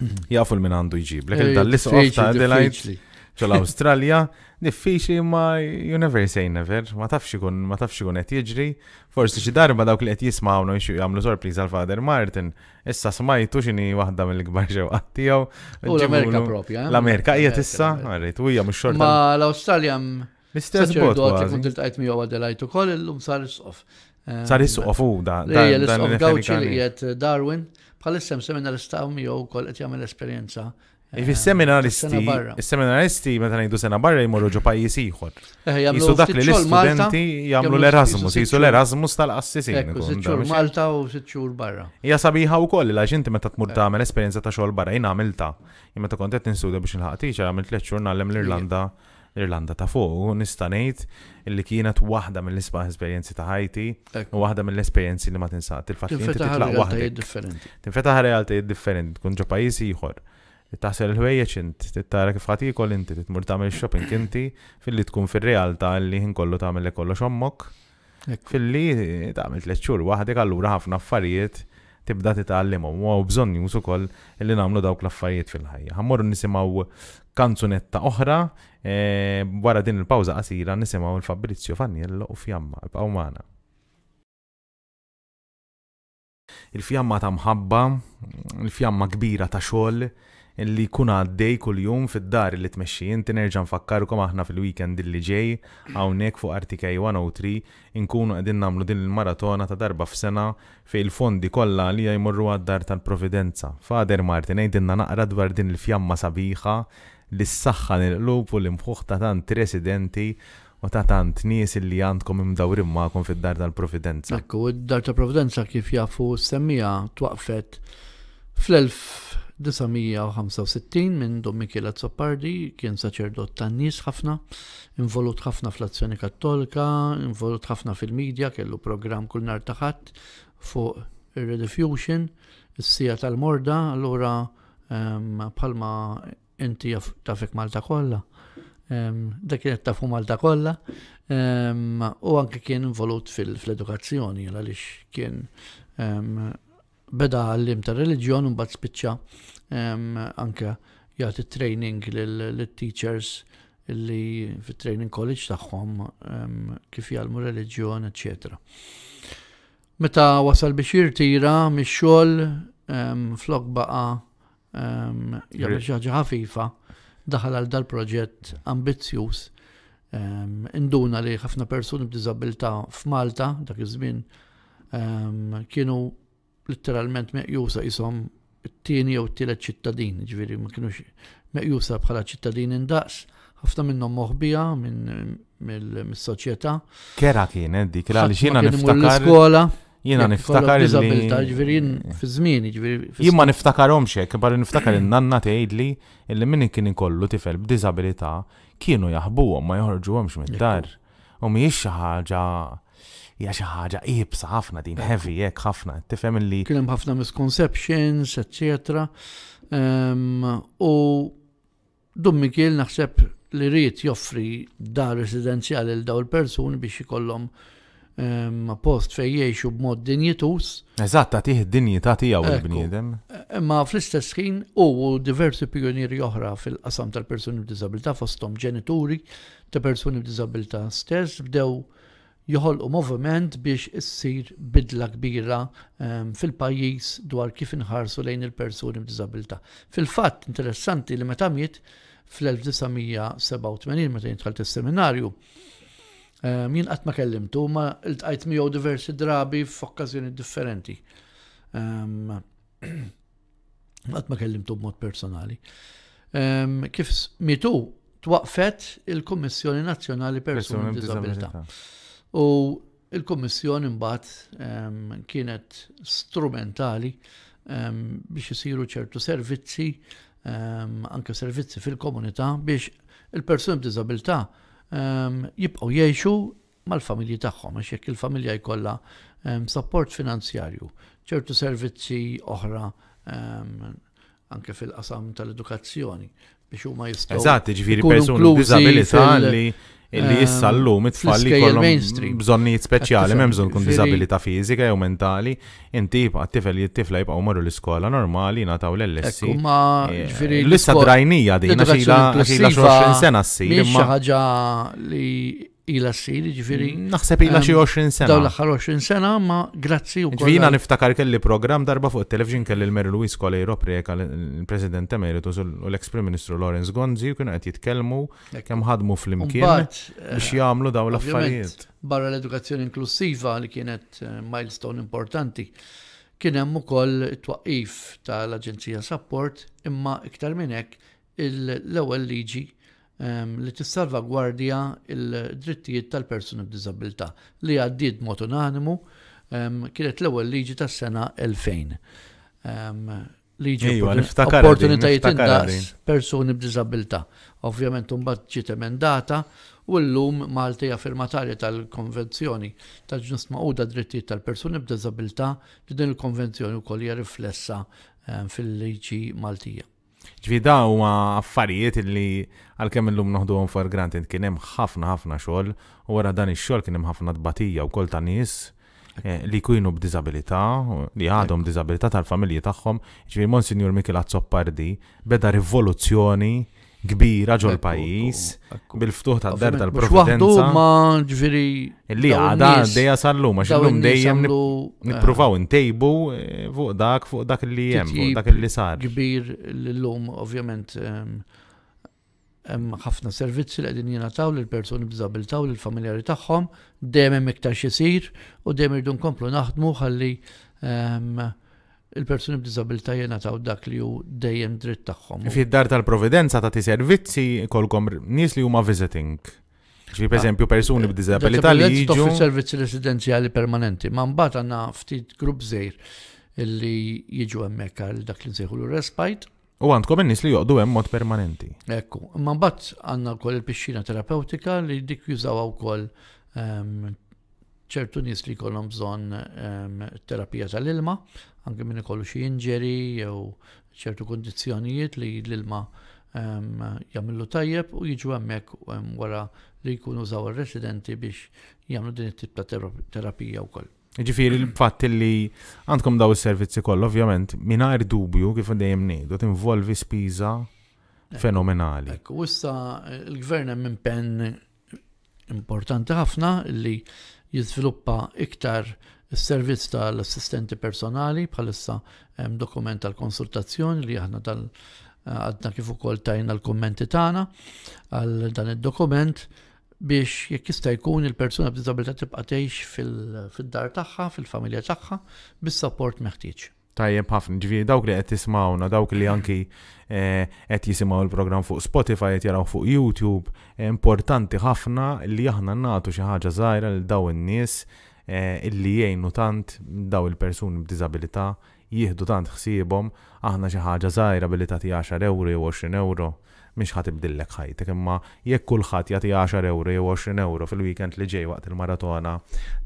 Mhm. Jafu l-min għandu jġiblek il-dal-lisqof ta' Adelaide ċol Australia, diffiċi ma you never say never, ma tafx ikun, ma tafx ikun qed jiġri, forsi xi darba dawk li qed jismawnu jixu jagħmlu sorpriż għal Father Martin, issa smajtu x'inhi waħda mill-kbar ġewqat tiegħu. U l-Amerika propja. Eh? L-Amerika hija issa, rrit, u hija mhux xorta. Ma l-Australia mm, l-istess bot. li kont iltqajt miegħu għadelajt ukoll illum sar isqof. Eh, sar isqof u da. Hija l-isqof gawċi li Darwin, bħalissa semina l-istaw miegħu wkoll qed jagħmel esperjenza Il-seminaristi, il-seminaristi ma meta ngħidu sena barra jmorru ġo pajjiż ieħor. Eh, jisu dak li l-istudenti jagħmlu l-Erasmus, jisu l-Erasmus tal-qassisin. Sitxur Malta u sitxur barra. Hija sabiħa wkoll li inti meta tmur tagħmel esperjenza ta' xol barra jien għamilta. Jien ta' kontet n ninstudja biex nħati teacher għamilt t-leċur nallem l-Irlanda l-Irlanda ta' fuq nistanejt nista' ngħid li kienet wahda mill-isbaħ esperienzi ta' Ħajti u wahda mill esperienzi li ma tinsat. Il-fatt li inti titlaq waħda. Tinfetaħ realtajiet differenti. kun ġo pajjiż ieħor taħsel il-ħwejjeċ int, tittara kif ħati kol inti, titmur tagħmel shopping inti, filli tkun fir-realtà li ħin kollu tagħmel kollox ommok. Filli tagħmel tliet xhur waħdek allura ħafna affarijiet tibda titgħallimhom u bżonn jużu ukoll li nagħmlu dawk l-affarijiet fil-ħajja. Ħammorru nisimgħu kanzunetta oħra e, wara din il-pawża qasira nisimgħu il-Fabrizio Faniello u Fjamma bqgħu magħna. Il-fjamma ta' mħabba, il-fjamma kbira ta' xogħol, illi kun għaddej kull-jum fid-dar t tmexxi inti nerġa' nfakkarkom aħna fil-weekend li ġej hawnhekk fuq Artika 103 inkunu qegħdin nagħmlu din il-maratona ta' darba f'sena fej il-fondi kollha li jmorru għad-dar tal-Providenza. Fader Martin ngħidilna naqra dwar din il-fjamma sabiħa li s saxħan il-lup u l-imħuħ ta' tant residenti u ta' tant nies li għandkom imdawrim ma'kom fid-dar tal-Providenza. Ekku, id-dar tal-Providenza kif jafu semmija twaqfet fl elf 1965 minn Don Zappardi kien saċerdot tan nies ħafna, involut ħafna fl-azzjoni kattolika, involut ħafna fil-medja, kellu programm kull nar taħat fuq ir-rediffusion, s sija tal-morda, allura bħalma inti tafek Malta kolla. Dak kienet tafu Malta kollha u anke kien involut fil-edukazzjoni għaliex kien beda għallim ta' reliġjon un bat spiċċa anke jagħti training l teachers li fit-training college tagħhom kif jgħalmu reliġjon, etc. Meta wasal biex jirtira mix-xogħol flok baqa jagħmel xi ħaġa ħafifa daħal għal dal-proġett ambizzjuż induna li ħafna persuni b'diżabilità f'Malta dak iż-żmien kienu literalment meqjusa jisom t-tieni jew t-tielet ċittadin, ġviri ma kienux meqjusa bħala ċittadin indaqs, ħafna minnhom moħbija minn mis soċjetà Kera kien eh, dik l għaliex jiena niftakar. Jiena niftakar li. Ġviri fi żmien, ġviri. Jien ma niftakarhomx hekk, niftakar in-nanna tgħidli illi min kien ikollu tifel b'diżabilità kienu jaħbuhom ma joħorġuhomx mid-dar. U mhijiex xi ħaġa hija xi ħaġa ibsa ħafna din heavy hekk ħafna, tifhem illi. Kien hemm ħafna misconceptions, etc. Ehm, u Dum Mikil naħseb li rrit joffri dar residenzjali l daw il-persuni biex ikollhom ehm, post fej jiexu b'mod dinjitus. Eżatt, ta' tih dinjita tiegħu il-bniedem. Ma fl-istess ħin u diversi pionieri oħra fil-qasam tal-persuni b'disabilità fosthom ġenituri ta' persuni b'disabilità stess bdew joħolqu moviment biex issir bidla kbira um, fil-pajjiż dwar kif inħarsu lejn il-persuni b'diżabilità. Fil-fatt interessanti li meta miet fl-1987 meta jintħalt is-seminarju um, jien qatt ma kellimtu ma ltqajt miegħu diversi drabi f'okkażjoni differenti. Um, ma kellimtu b'mod personali. Um, kif mitu twaqfet il-Kommissjoni Nazzjonali Persuni Disabilità. U il-Kommissjoni mbagħad ehm, kienet strumentali ehm, biex isiru ċertu servizzi, ehm, anke servizzi fil-komunità biex il-persuni b'diżabilità jibqgħu jgħixu mal-familji tagħhom għax jekk il-familja jkollha support finanzjarju, ċertu servizzi oħra anke fil-qasam tal-edukazzjoni biex huma jistgħu. Eżatt, ġifieri persuni b'diżabilità li illi ehm, issa l-lum it-tfalli kollhom bżonnijiet speċjali m'hemm kun diżabilità fizika jew mentali, inti jibqa' tifel jittifla jibqa' marru l-iskola normali nataw l lessi eh, L-issa drajnija di, naxila 20 sena s-sir. ħaġa li ila s-sili ġifiri. Naħseb ila xie 20 sena. Daw l-axar 20 sena, ma grazzi u kolla. Ġvina niftakar kelli program darba fuq il-television kelli l-Mer Luis Colero Prieka, il-President Emeritus u l-Ex-Prim Ministru Lorenz Gonzi, u kienu għet jitkelmu, kem ħadmu fl-imkien biex jamlu daw l-affarijiet. Barra l-edukazzjoni inklusiva li kienet eh, milestone importanti, kien hemm ukoll it-twaqqif tal-Aġenzija Support imma iktar minn hekk l-ewwel liġi li tissalvagwardja il-drittijiet tal-persuni b'Dizabilità li għaddiet mod unanimu kienet l-ewwel liġi tas-sena 2000. Liġi opportunitajiet indaqs persuni b'diżabilità. Ovvjament mbagħad ġiet emendata u llum Malti affirmatarja tal-Konvenzjoni tal-ġnus maquda drittijiet tal-persuni b'diżabilità li din il-konvenzjoni wkoll hija riflessa fil-liġi Maltija. Ġvi da huma affarijiet l għalkemm illum noħduhom for granted kien hemm ħafna ħafna xogħol u wara dan ix-xogħol kien hemm ħafna tbatija u kol nies eh, li kujnu b'dizabilità, li għadhom dizabilita tal-familji tagħhom, ġifieri Monsignor Mikel Azzopardi beda rivoluzzjoni kbira ġol pajis, bil-ftuħ ta' dar tal-Providenza. ma ġviri. Illi għada sallu, ma xillum dejjem nipruvaw intejbu eh, eh, fuq dak, fuq dak li jem, fuq dak li sar. Kbir l-lum, ovvjament, hemm ħafna servizzi li qegħdin jingħataw l persuni b'diżabilità taw l familjari tagħhom dejjem hemm iktar xisir u dejjem irdu nkomplu naħdmu ħalli il-persuni b'disabilità jena taw dak li ju dejjem dritt tagħhom. Fid-dar tal-Providenza ta' ti servizzi kolkom nies li huma visiting. Ġvi per ah, persuni b'disabilità li jiġu. servizzi residenzjali permanenti, ma mbagħad għandna ftit grupp żgħir illi jiġu hemmhekk għal dak li nsejħu respite. U għandkom in-nies li joqdu hemm mod permanenti. Ekku, ma mbagħad għandna wkoll il-pixxina terapeutika li dik jużaw wkoll ehm, ċertu nies li jkollhom bżonn ehm, terapija tal-ilma anke minn ikollu xi inġeri jew ċertu kondizzjonijiet li l-ilma ehm, jagħmlu tajjeb u jiġu hemmhekk ehm, wara li jkunu żaw ir-residenti biex jagħmlu din it-tip ta' terapija wkoll. Ġifiri l fat li għandkom daw is-servizzi koll, ovvjament, mingħajr dubju kif dejjem ngħidu tinvolvi spiża eh, fenomenali. Ekk, u issa eh, l-gvern hemm impenn importanti ħafna li jiżviluppa iktar Is-servizz tal-assistenti personali bħalissa hemm dokument tal-konsultazzjoni li aħna tal- eh, għadna kif ukoll tajna l-kommenti tagħna għal dan id-dokument biex jekk jista' jkun il-persuna b'diżabilità tibqa' tgħix fid-dar tagħha, fil-familja tagħha, bis-support meħtieġ. Tajjeb ħafna, ġifieri dawk li qed tismawna, dawk li anki eh, qed jisimgħu l-programm fuq Spotify, qed jaraw fuq YouTube, importanti ħafna li aħna nagħtu xi ħaġa żgħira lil dawn in-nies Eh, illi jgħinu tant daw il-persuni b'dizabilità jieħdu tant ħsiebhom aħna xi ħaġa żgħira billi tagħti 10 euro jew 20 euro mhix ħatibdillek ħajtek imma jekk kulħadd jagħti 10 euro jew 20 euro fil-weekend li ġej waqt il-maratona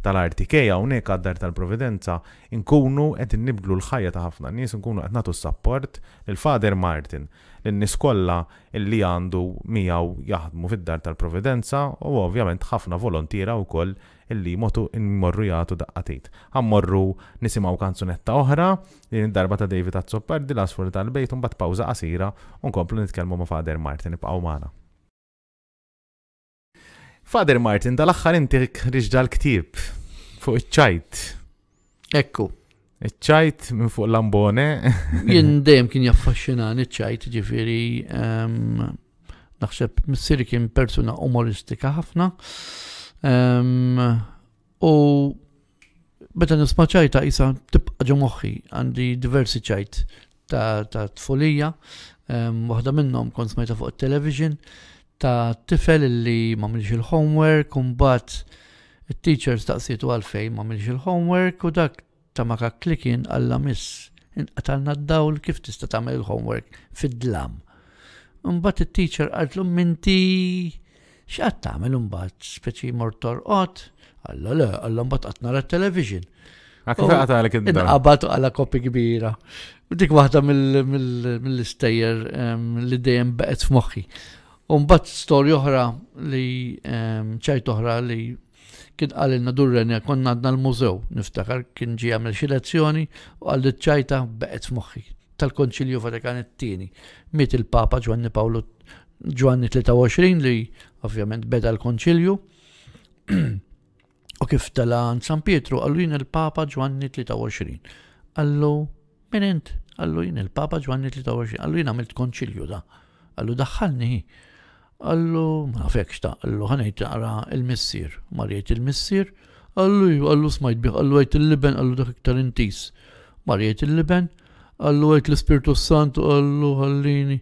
tal-RTK hawnhekk għaddar tal-Providenza inkunu qed nibdlu l-ħajja ta' ħafna nies inkunu qed nagħtu s-support lil Father Martin in-nies kollha li għandu miegħu jaħdmu fid-dar tal-Providenza u ovvjament ħafna volontiera wkoll illi motu immorru jagħtu daqqatit. Għammorru nisimgħu kanzunetta oħra, din darba ta' David Azzoppardi l-asfur tal-bejt un bat pawza qasira u nkomplu nitkellmu ma' Fader Martin ibqgħu magħna. Fader Martin, dal-axħar inti ħriġ ktib fuq iċ-ċajt. Ekku. Iċċajt minn fuq l-ambone. Jien dejjem kien jaffaxxinan iċċajt ġifieri ehm, naħseb missieri kien persuna umoristika ħafna. Ehm, u meta nisma' ċajta isa tibqa' ġo moħħi għandi diversi ċajt ta' tfulija, ehm, waħda minnhom kont smajta fuq it-television ta' tifel li ma' il-homework, u mbagħad il-teachers taqsietu għalfejn ma' il-homework u dak ta' makak li għalla miss, inqatalna d-dawl kif tista' tagħmel il-homework fid-dlam. Mbagħad it-teacher għadlu minti x'qatt tagħmel imbagħad speċi mortor qod, alla le, alla mbagħad qatt nara television. Kif għata għala kopi kbira. Dik waħda mill-istejjer li dejjem beqet f'moħħi. Umbat storja oħra li ċajt oħra li kien għalilna durrenja konna għadna l-mużew, niftakar kien ġi għamil xi lezzjoni u għalli ċajta beqet f'moħħi tal-Konċilju Vatikan tieni Miet il-Papa Ġwanni Pawlu Ġwanni 23 li ovvjament beda l-Konċilju. u kif tala San Pietru għallu jien il-Papa Ġwanni 23. Għallu min int? Għallu jien il-Papa Ġwanni 23. Għallu jien għamilt konċilju da. Għallu daħħalni Għallu, ma nafekx ta' għallu ħanajt għara il-missir, marjiet il-missir, għallu għallu smajt biħ, għallu għajt il-liben, għallu dak iktar intis, marjiet il-liben, għallu għajt l-Spiritu Santu, għallu għallini,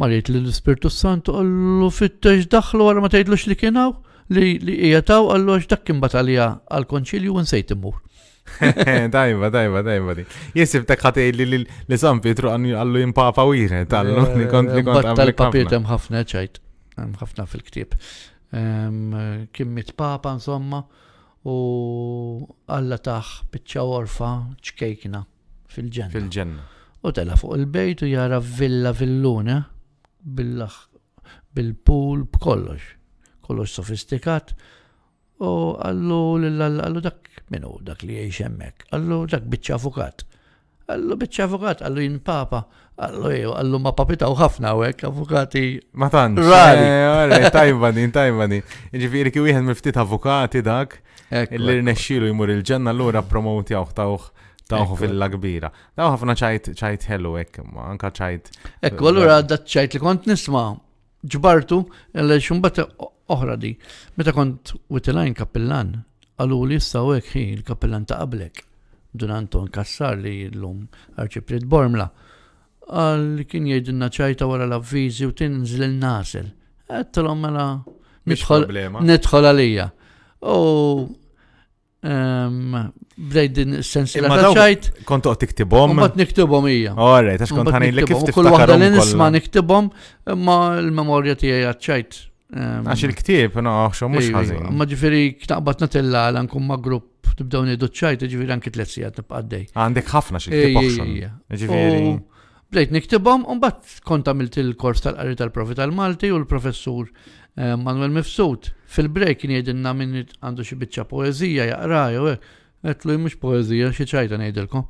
marjiet l-Spiritu Santu, għallu fittex daħlu għara ma tajdlux li kienaw, li jgħataw għallu għax dak batalja għal-konċilju sejt immur. Dajba, dajba, dajba. di. ta' tek ħati li li San Pietru għallu jimpapa wieħed għallu eh, li kont li kont. li papietem ħafna ċajt ħafna fil-ktib. Eh, Kim mit-papa, insomma, u għalla taħ bitċa orfa ċkejkna fil-ġenna. Fil-ġenna. U tela fuq il-bejt u jara villa villuna bil-pool b'kollox. Kollox sofistikat. U għallu għallu dak minu dak li jiex hemmhekk. Għallu dak biċċa avukat. Għallu bieċ avukat, għallu jinn papa, għallu jew, għallu ma papita u ħafna u għek, avukati. Ma tan. Tajbani, tajbani. Ġifiri ki wieħed mill-ftit avukati dak, illi rnexxilu jmur il-ġenna l-ura promoti għawħ tawħ tawħu fil-la kbira. Taw ħafna ċajt ċajt hellu hekk, anka ċajt. Ekk, eh, allura għadda eh, ċajt li kont nisma' ġbartu l-xumbat oħra di. Meta kont t-lajn kapillan, għallu li jissa hekk hi l-kappillan ta' qablek. Dun Anton Kassar li l-lum arċiprit Bormla. Għal kien jgħidinna ċajta wara l-avvizi u tinżil il-nasel. Għattalom mela nidħol għalija. U bdejt din sensila ta' ċajt. Kont toqt tiktibhom. Mbagħad niktibhom hija. Orrejt, għax kont ħanin li kif Kull waħda li nisma' niktibhom, ma l-memorja tiegħi ċajt. Għax il-ktieb, no, xo mhux iva, iva. ħażin. Ma ġifieri ktaqbat natilla għal nkun ma' grupp tibdaw nidu ċajt, ġiviri anki t-letzijat nibqaddej. Għandek ħafna xie t-tibqaxon. Jiġifieri- blejt niktibom, unbat kont il-kors tal-qari tal-profi tal-Malti u l-professur eh, Manuel Mifsud. Fil-break kien jedinna minn għandu xie bitċa poezija, jaqraja, għetlu mux poezija, xie ċajta nejdilkom.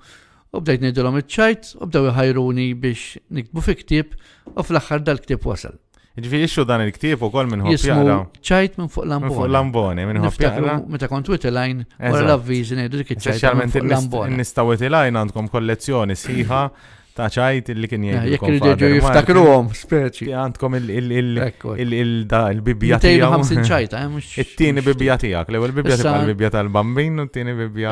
U bdejt nejdilom iċ-ċajt, u bdew jħajruni biex nikbu fi ktib, u fl-axħar dal-ktib wasal. Ġifiri xo dan il-ktib u kol minn hoppjara. ċajt minn fuq lamboni. Fuq lamboni, minn hoppjara. Meta kont witilajn, għara l-avvizi nejdu dik ċajt. minn Specialment il-nistawet il-lajn għandkom kollezzjoni siħa ta' ċajt li kien jgħid. il-ġeġu jiftakru għom, speċi. Għandkom il-bibja tiegħu. 250 ċajta, eh, mhux. It-tieni bibja tiegħek, l-ewwel bibja tibqa' l tal-bambin u t-tieni bibja.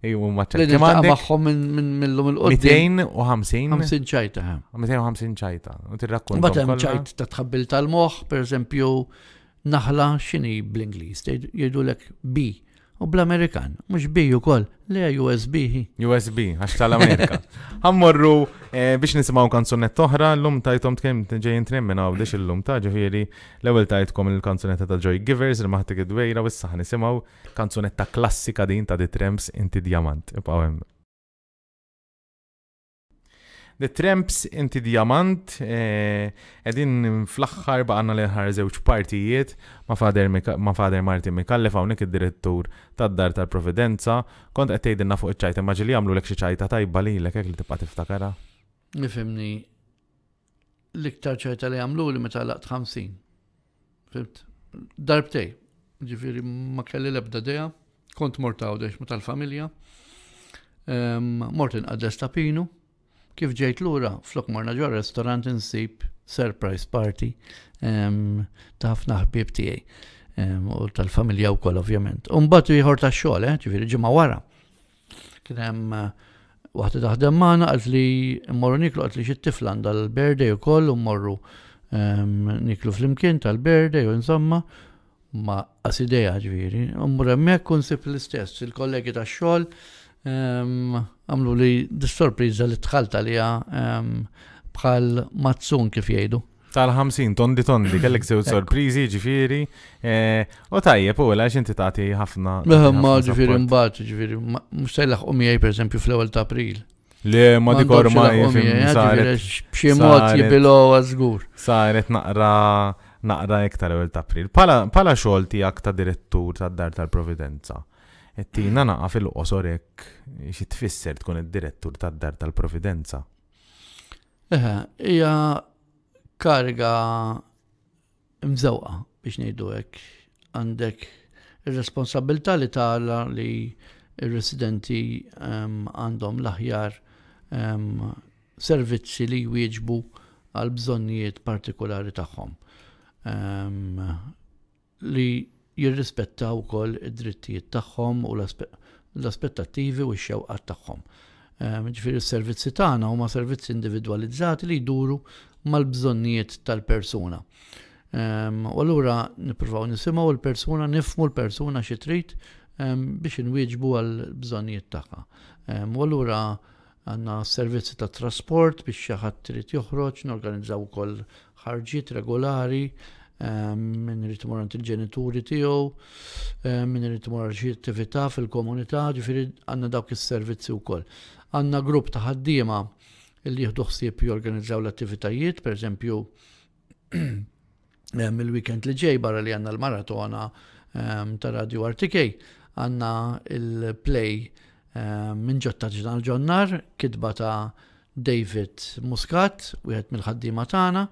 Eju maċċa. Magħhom minn millum il-qoddim. 250 ċajta. 250 ċajta. U eh. eh. tirrakkonta. Mbagħad hemm ċajt ta' tħabbil tal-moħħ, pereżempju naħla x'inhi bl-Ingliż, jgħidulek B u bl-Amerikan, mux biju kol, le USB. USB, għax tal-Amerika. Għammurru eh, biex nisimaw kanzunet toħra, l-lum tajtom tkem ġejn minna u biex l-lum ta' ġifiri, l-ewel tajtkom il-kanzunetta ta' Joy Givers, il-maħtik id dwejra u s-saħ nisimaw kanzunetta klassika din ta' di Tramps inti Diamant. Ipawem. The Tramps inti Diamant, eh, edin fl-axħar baqanna l-ħar zewċ partijiet ma' Fader Martin Mikallef għawnek id-direttur tad dar tal-Providenza, kont għed tgħidilna fuq iċ-ċajta maġi li għamlu l ċajta tajba li l-ek li tibqa' tiftakara. Nifimni, l-iktar ċajta li għamlu li meta laqt 50. Fimt, darbtej, ġifiri ma kelli l-ebda deja, kont morta għawdex ma tal-familja, mortin inqaddes ta' pinu, Kif ġejt lura, flok marna ġo restorant insib surprise party ta' ħafna ħbib tiegħi u tal-familja wkoll ovvjament. Umbagħad ieħor tax-xogħol, eh, ġifieri ġimgħa wara. Kien hemm eh, waħda taħdem magħna qalt li mmorru niklu qalt li xi tiflan dal-birthday ukoll u mmorru niklu flimkien tal-birthday u insomma ma' asideja ġifieri. Mmur hemmhekk kun sib l-istess il-kollegi tax-xogħol għamlu li dis sorpriza li tħalt għalija bħal mazzun kif jgħidu. Tal-50 tondi tondi, kellek sew sorprizi ġifiri, e, u tajjeb u għala xinti tati ħafna. Ma ġifiri mbaċ, ġifiri, mux tajlaħ miħaj per esempio fl-ewel ta' april. Le, ma di korma saret. Bxie mot jibilo għazgur. Saret naqra naqra iktar ewel ta' april. Pala xolti għak ta' direttur ta' dar tal-Providenza. Tina naqa fil-qosorek xi tfisser tkun id-direttur tad-dar tal-Providenza. Eħe, hija karga mżewqa biex ngħidu hekk għandek ir-responsabilità li tala li ir-residenti ehm, għandhom l-aħjar ehm, servizzi li jwieġbu għal bżonnijiet partikolari tagħhom. Ehm, li jirrispettaw kol id-drittijiet tagħhom u l-aspettattivi u x-xewqat tagħhom. Ehm, Ġifir s-servizzi tagħna huma servizzi individwalizzati li jduru mal-bżonnijiet tal-persuna. Ehm, u allura nippruvaw nisimgħu l-persuna, nifmu l-persuna xi trid ehm, biex inwieġbu għal bżonnijiet tagħha. U allura għanna servizzi ta' trasport biex xi ħadd trid joħroġ, norganizzaw ukoll ħarġiet regolari, Ehm, minn rrit morant il-ġenituri tiegħu, ehm, minn rrit morant xi attività fil-komunità, ġifieri għandna dawk is-servizzi wkoll. Għandna grupp ta' ħaddiema li jieħdu ħsieb jorganizzaw l-attivitajiet, pereżempju mill ehm, weekend li ġej barra li għandna l-maratona ta' Radio RTK, għandna il-play minn ġotta ġdan ġonnar, kitba ta' David Muscat, wieħed mill ħaddiema tagħna,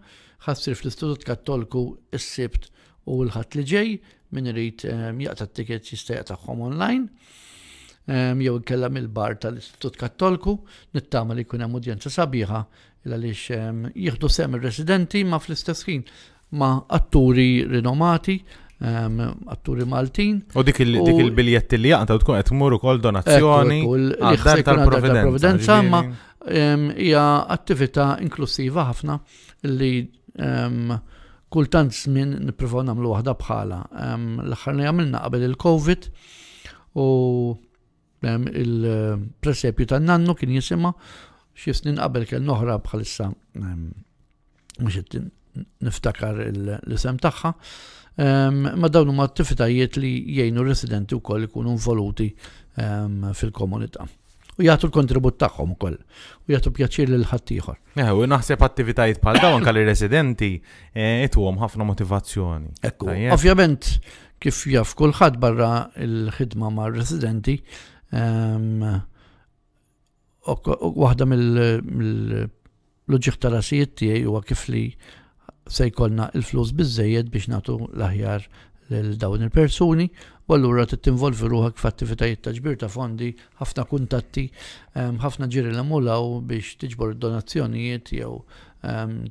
ħassir fl-Istitut Kattolku s-Sibt u l-ħadd li ġej min irid ehm, jaqta t-tiket jista' jaqtaħħom online. Ehm, jew ikellem il-bar tal-Istitut Kattolku, nittama li jkun hemm udjenza sabiħa il għaliex ehm, jieħdu sem ir-residenti ma fl-istess ħin ma atturi rinomati atturi Maltin. U dik il-biljetti li u tkun qed tmur ukoll donazzjoni. Għaddar tal-Providenza. Ma hija attività inklusiva ħafna li kultant żmien nippruvaw nagħmlu waħda bħala. L-aħħar li għamilna qabel il-COVID u il-presepju tan-nannu kien jisima xi snin qabel kell noħra bħalissa mhux niftakar l-isem tagħha ma dawn huma attivitajiet li jgħinu residenti wkoll ikunu involuti fil-komunità u jgħatu l-kontribut tagħhom ukoll u jgħatu pjaċir l-ħattijħor. Eħ, eh, u naħseb attivitajiet pal dawn kalli residenti għom eh, ħafna motivazzjoni. Ekku, ovvjament kif jaf kulħadd barra il-ħidma mar residenti waħda mill loġiħ tal-asijiet tiegħi u kif li se jkollna il-flus biżejjed biex natu l-aħjar lil dawn il-persuni u allura tinvolvi ruħak f'attivitajiet ta' ġbir ta' fondi, ħafna kuntatti, ħafna ġiri l mulaw biex tiġbor donazzjonijiet jew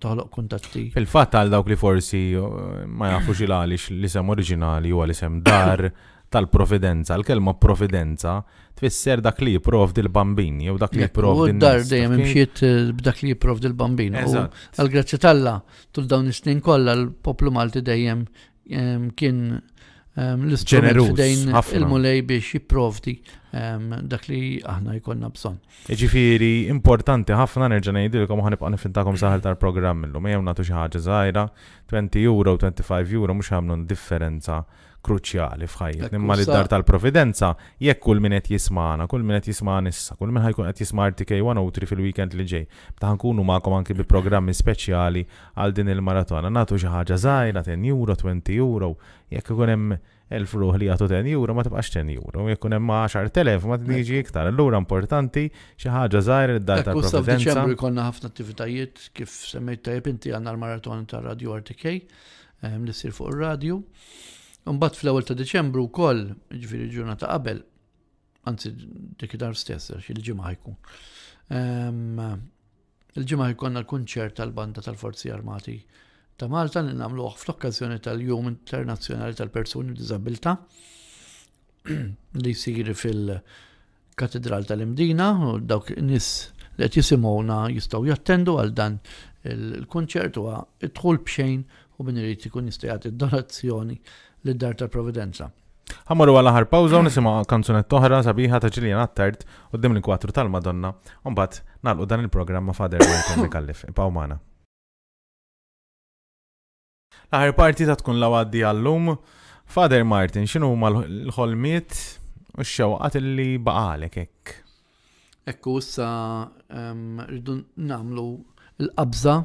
toħloq kuntatti. Il-fatt għal dawk li forsi eh, ma jafu xil għalix l-isem oriġinali u għal-isem dar tal-providenza. L-kelma providenza tfisser dak li jipprovdi l bambini jew dak li jipprovdi l dar dejjem imxiet eh, b'dak li jipprovdi l bambini Għal-grazzi talla, tul dawn is-snin kollha l-poplu Malti dejjem ehm, kien ehm, l-istrument f'dejn il-mulej biex jipprovdi ehm, dak li aħna jkollna bżonn. Ġifieri importanti ħafna nerġa' ngħidilkom ħanibqa' nifintakom saħel tal-programm illum jew nagħtu xi ħaġa żgħira, 20 euro, 25 euro mhux ħamlu differenza kruċjali f'ħajja. Imma li dar tal-Providenza, jekk kull min qed jismana, kull min qed jismana issa, kull min ħajkun qed jisma' RTK utri oh fil-weekend li ġej. Meta nkunu magħkom anki bi programmi speċjali għal din il-maratona. Natu xi ħaġa żgħira 10 euro, 20 euro, jekk ikun hemm elf ruħ li jagħtu 10 euro ma tibqax 10 euro, jekk kun hemm 10,000 ma tiġi iktar. Allura importanti xi ħaġa żgħir id-dar ta' provvidenza. Deċembru jkollna ħafna attivitajiet kif semmejt tajjeb inti għandna l-maraton ta' Radio RTK ehm, li ssir fuq ir-radju. Mbatt fl-ewwel ta' Deċembru wkoll, ġviri ġurnata qabel, anzi dik dar stess għax il-ġimgħa jkun. Ehm, il-ġimgħa jkollna l-kunċert tal-banda tal-Forzi Armati ta' Malta li nagħmluh fl-okkażjoni tal-Jum Internazzjonali tal-Persuni b'Diżabilità li jsir fil-Katedral tal-Imdina u dawk nis li qed jisimowna jistgħu jattendu għal dan il-kunċert huwa idħul bxejn u min irid ikun jista' jagħti donazzjoni l dar ta' Providenza. Għamru għal ħar pawza u nisima kanzunet toħra sabiħa ta' ġiljan għattart u d l tal-Madonna un bat nalqu dan il program ma' fader Michael Mikallif. Paw mana. L-ħar parti ta' tkun lawaddi għallum. Fader Martin, xinu ma l-ħolmiet u x-xewqat li baqalek ek? Ekku, issa rridu namlu l-qabza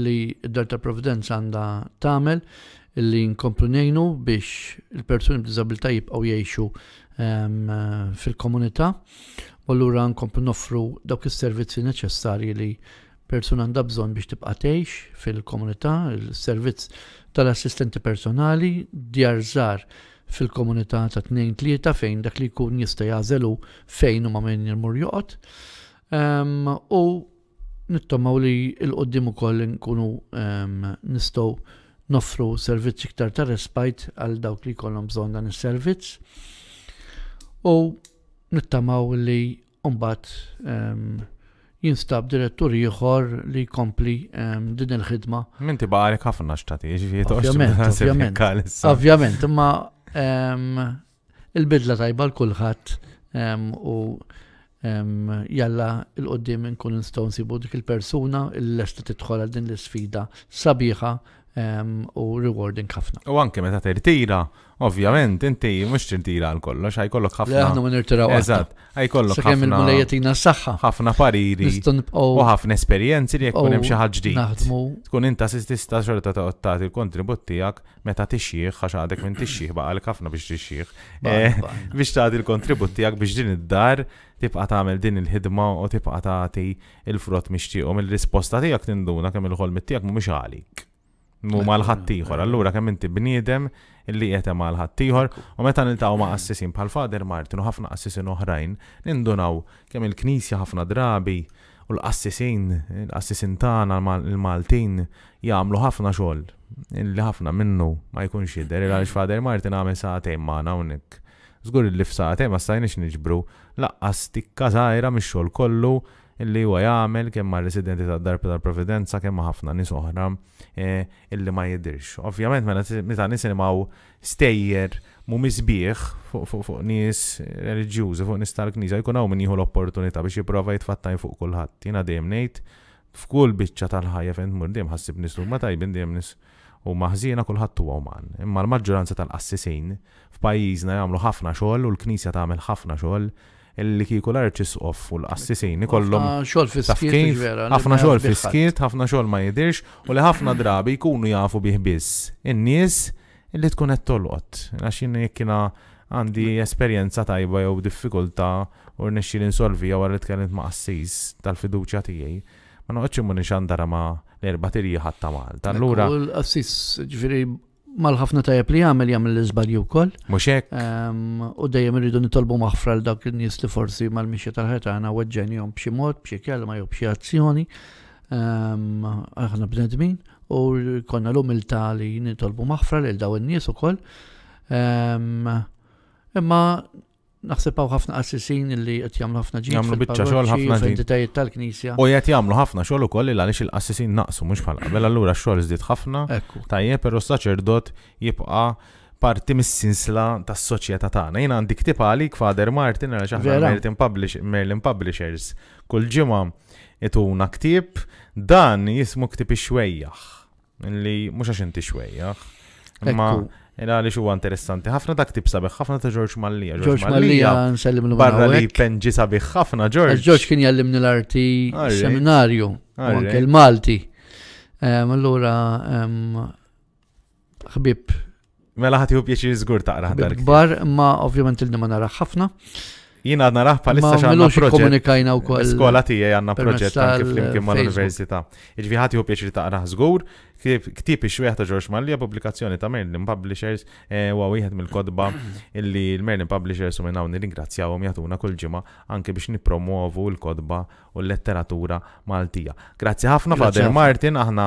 li d-dar Providenza għanda tamel illi nkomplu nejnu biex il-persuni b'diżabilità jibqgħu jgħixu ehm, fil-komunità u allura nkomplu noffru dawk is-servizzi neċessarji li persuna għandha bżonn biex tibqa' tgħix fil-komunità, il-servizz tal-assistenti personali, djar żgħar fil-komunità ta' tnejn tlieta fejn dak li jkun jista' jażelu fejn huma minn jirmur joqgħod. Ehm, u nittomaw li l-qoddim ukoll nkunu ehm, nistgħu noffru servizz iktar ta' respite għal dawk li jkollhom bżonn dan is-servizz u nittamaw li umbat um, ehm, jinstab direttur ieħor li kompli um, ehm, din il-ħidma. Minti baqalek ħafna xtati, ġifiet Ovvjament, ovvjament, imma um, il-bidla tajba l kulħadd um, u um, jalla il-qoddim nkun nistgħu nsibu dik il-persuna il-lesta tidħol din l-sfida sabiħa u rewarding ħafna. U anke meta tirtira, ovvjament inti mhux tirtira għal kollox, ħajkollok ħafna. Aħna ma nirtiraw. Eżatt, ħajkollok ħafna. Kemm il-mulejjatina s-saħħa. Ħafna pariri. U ħafna esperjenzi li jkun hemm xi ħaġa ġdid. Tkun inta tista' xorta ta' tagħti il-kontribut tiegħek meta tixjih għax għadek minn tixjih baqalek ħafna biex tixjih. Eh, biex tagħti il-kontribut tiegħek biex din id-dar tibqa tagħmel din il-ħidma u tibqa tagħti il-frott mixtieqhom il-risposta tiegħek tinduna kemm il-ħolm tiegħek mhumiex għalik mu mal-ħattijħor. Eh. Allura kemm inti bniedem illi jete mal-ħattijħor u meta niltaw ma' eh. assisin bħal Fader Martin u ħafna assisin oħrajn nindunaw kemm il-Knisja ħafna drabi u l-assisin, l-assisin tana l-Maltin jagħmlu ħafna xogħol illi ħafna minnu ma jkunx jidher għaliex Fader Martin għamel sagħtejn ma' hawnhekk. Żgur il-lifsaqatej ma stajniex niġbru laqqas tikka zaħira mix-xogħol kollu illi huwa jagħmel kemm ma' residenti ta' darb tal-Providenza kemm ma' ħafna nies oħra e, illi ma jidirx. Ovvjament mela, meta ma' stejjer mu misbieħ fuq nies reliġjużi, fuq nies tal-Knisja jkun hawn min jieħu l-opportunità biex jipprova jitfattaj fuq kulħadd. Jiena dejjem ngħid f'kull biċċa tal-ħajja fejn tmur dejjem ħassib nies ma tajbin dejjem nies u maħżina kulħadd huwa uman. Imma l-maġġoranza tal-qassisin f'pajjiżna jagħmlu ħafna xogħol u l-Knisja tagħmel ħafna xogħol illi kieku l-arċisqof u l-qassisin ikollhom xogħol fiskiet ħafna xogħol fiskiet, ħafna xogħol ma jidirx u li ħafna drabi jkunu jafu bih biss in-nies illi tkun qed tolqot. Għax jiena għandi esperjenza tajba jew diffikultà u rnexxi insolvi jew li tkellimt ma' assis tal-fiduċja tiegħi. Ma noqgħodx imma nixandara ma' l-erba tirji ta' Malta. Allura. l Assis ġifieri mal-ħafna tajab li jagħmel jagħmel l-iżbalju wkoll. Mhux hekk. Ehm, u dejjem irridu nitolbu maħfra l dak in-nies li forsi mal-mixja tal-ħetana jom b'xi mod, b'xi kelma jew b'xi azzjoni. Ehm, aħna bnedmin u konna l-umilta li nitolbu maħfra lil daw in-nies ukoll. Ehm, imma naħseb hawn ħafna qassisin li qed jagħmlu ħafna ġid. Jamlu biċċa xogħol ħafna ġid. tal-Knisja. U għet jagħmlu ħafna xogħol ukoll li għaliex il-qassisin naqsu mhux bħal Bella. allura x-xogħol żdied ħafna. Tajjeb però s-saċerdot jibqa' parti mis-sinsla tas ta' tagħna. Jiena għandi ktib għalik kfader Martin għal xaħna Merlin, Publishers. Kull ġimgħa ituna ktib dan jismu ktib xwejjaħ. Li mux għaxinti xwejjaħ. Ma' Ena li xuwa interessanti. ħafna dak tib sabiħ, ħafna ta' George Mallija. George Mallija, nsellim l Barra li penġi sabiħ, ħafna George. George kien jallim l-arti seminarju, anke l-Malti. Allura, ħbib. Mela ħati hu pieċi zgur ta' dak. Bar, ma ovvjament il-nima naraħ ħafna. Jina għadna raħ palissa xanna proġett. komunikajna u kol. Skola tijie għanna proġett anke fl imkim mal-Università. Iġvi ħati hu pieċi taqra zgur ktib ix-xwieħ ta' George pubblikazzjoni ta' Merlin Publishers eh, u wieħed mill-kodba illi l-Merlin Publishers u minn hawn nirringrazzjawhom jagħtuna kull ġimgħa anke biex nippromovu l-kodba u l-letteratura Maltija. Grazzi ħafna Fader Martin, aħna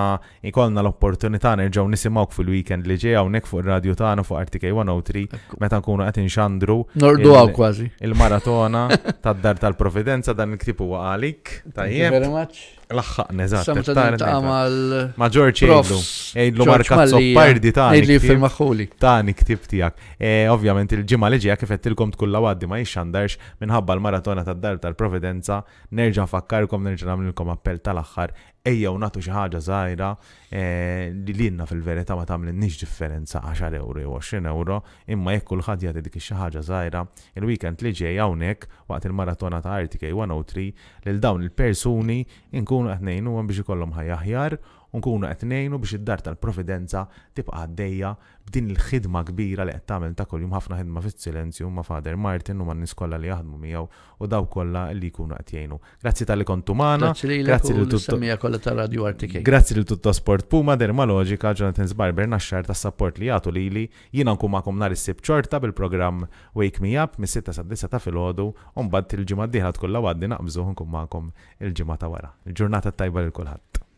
ikolna l-opportunità nerġgħu nisimgħu fil-weekend li ġej hawnhekk fuq ir-radju tagħna fuq RTK 103 meta nkunu qed inxandru. Nordu għaw kważi. Il-maratona tad-dar tal-Providenza dan il-ktibu għalik. Thank you very much ta' għamal. Ma' George Ejdlu. Ejdlu marka zoppardi ta' Ejdlu fil-maħħuli. Ta' iktib tijak. E, ovvjament il-ġimma li ġija kif għettilkom tkulla għaddi ma' jixxandarx minħabba l-maratona ta' dar tal-Providenza. Nerġa' fakkarkom, nerġa' namlilkom appell tal-axħar ejja u natu xaħġa zaħira eh, li l-inna fil-verita ma tamlin nix differenza 10 euro u 20 euro imma jekk kulħadd jagħti dik xaħġa zaħira il-weekend li ġej hawnhekk waqt il-maratona ta' RTK 103 lil dawn il-persuni inkunu qed ngħinuhom biex ikollhom ħajja unkunu qed ngħinu biex id-dar tal-Providenza tibqa' għaddejja b'din il-ħidma kbira li qed tagħmel ta' kuljum ħafna ħidma fis-silenzju ma' Father Martin u ma' nies kollha li jaħdmu miegħu u daw kollha li jkunu qed jgħinu. Grazzi tal-li kontu magħna. Grazzi li tutto kollha ta' Radio RTK. Grazzi lil tutto Sport Puma, Dermaloġika, Jonathan Barber naxxar tas-support li jagħtu lili. Jiena nkun magħkom nhar is-sib ċorta bil-programm Wake Me Up mis-6 sa' 9 ta' filgħodu u mbagħad il-ġimgħa d-dieħla tkollha għaddi naqbżu nkun magħkom il-ġimgħa ta' wara. Il-ġurnata tajba lil kulħadd.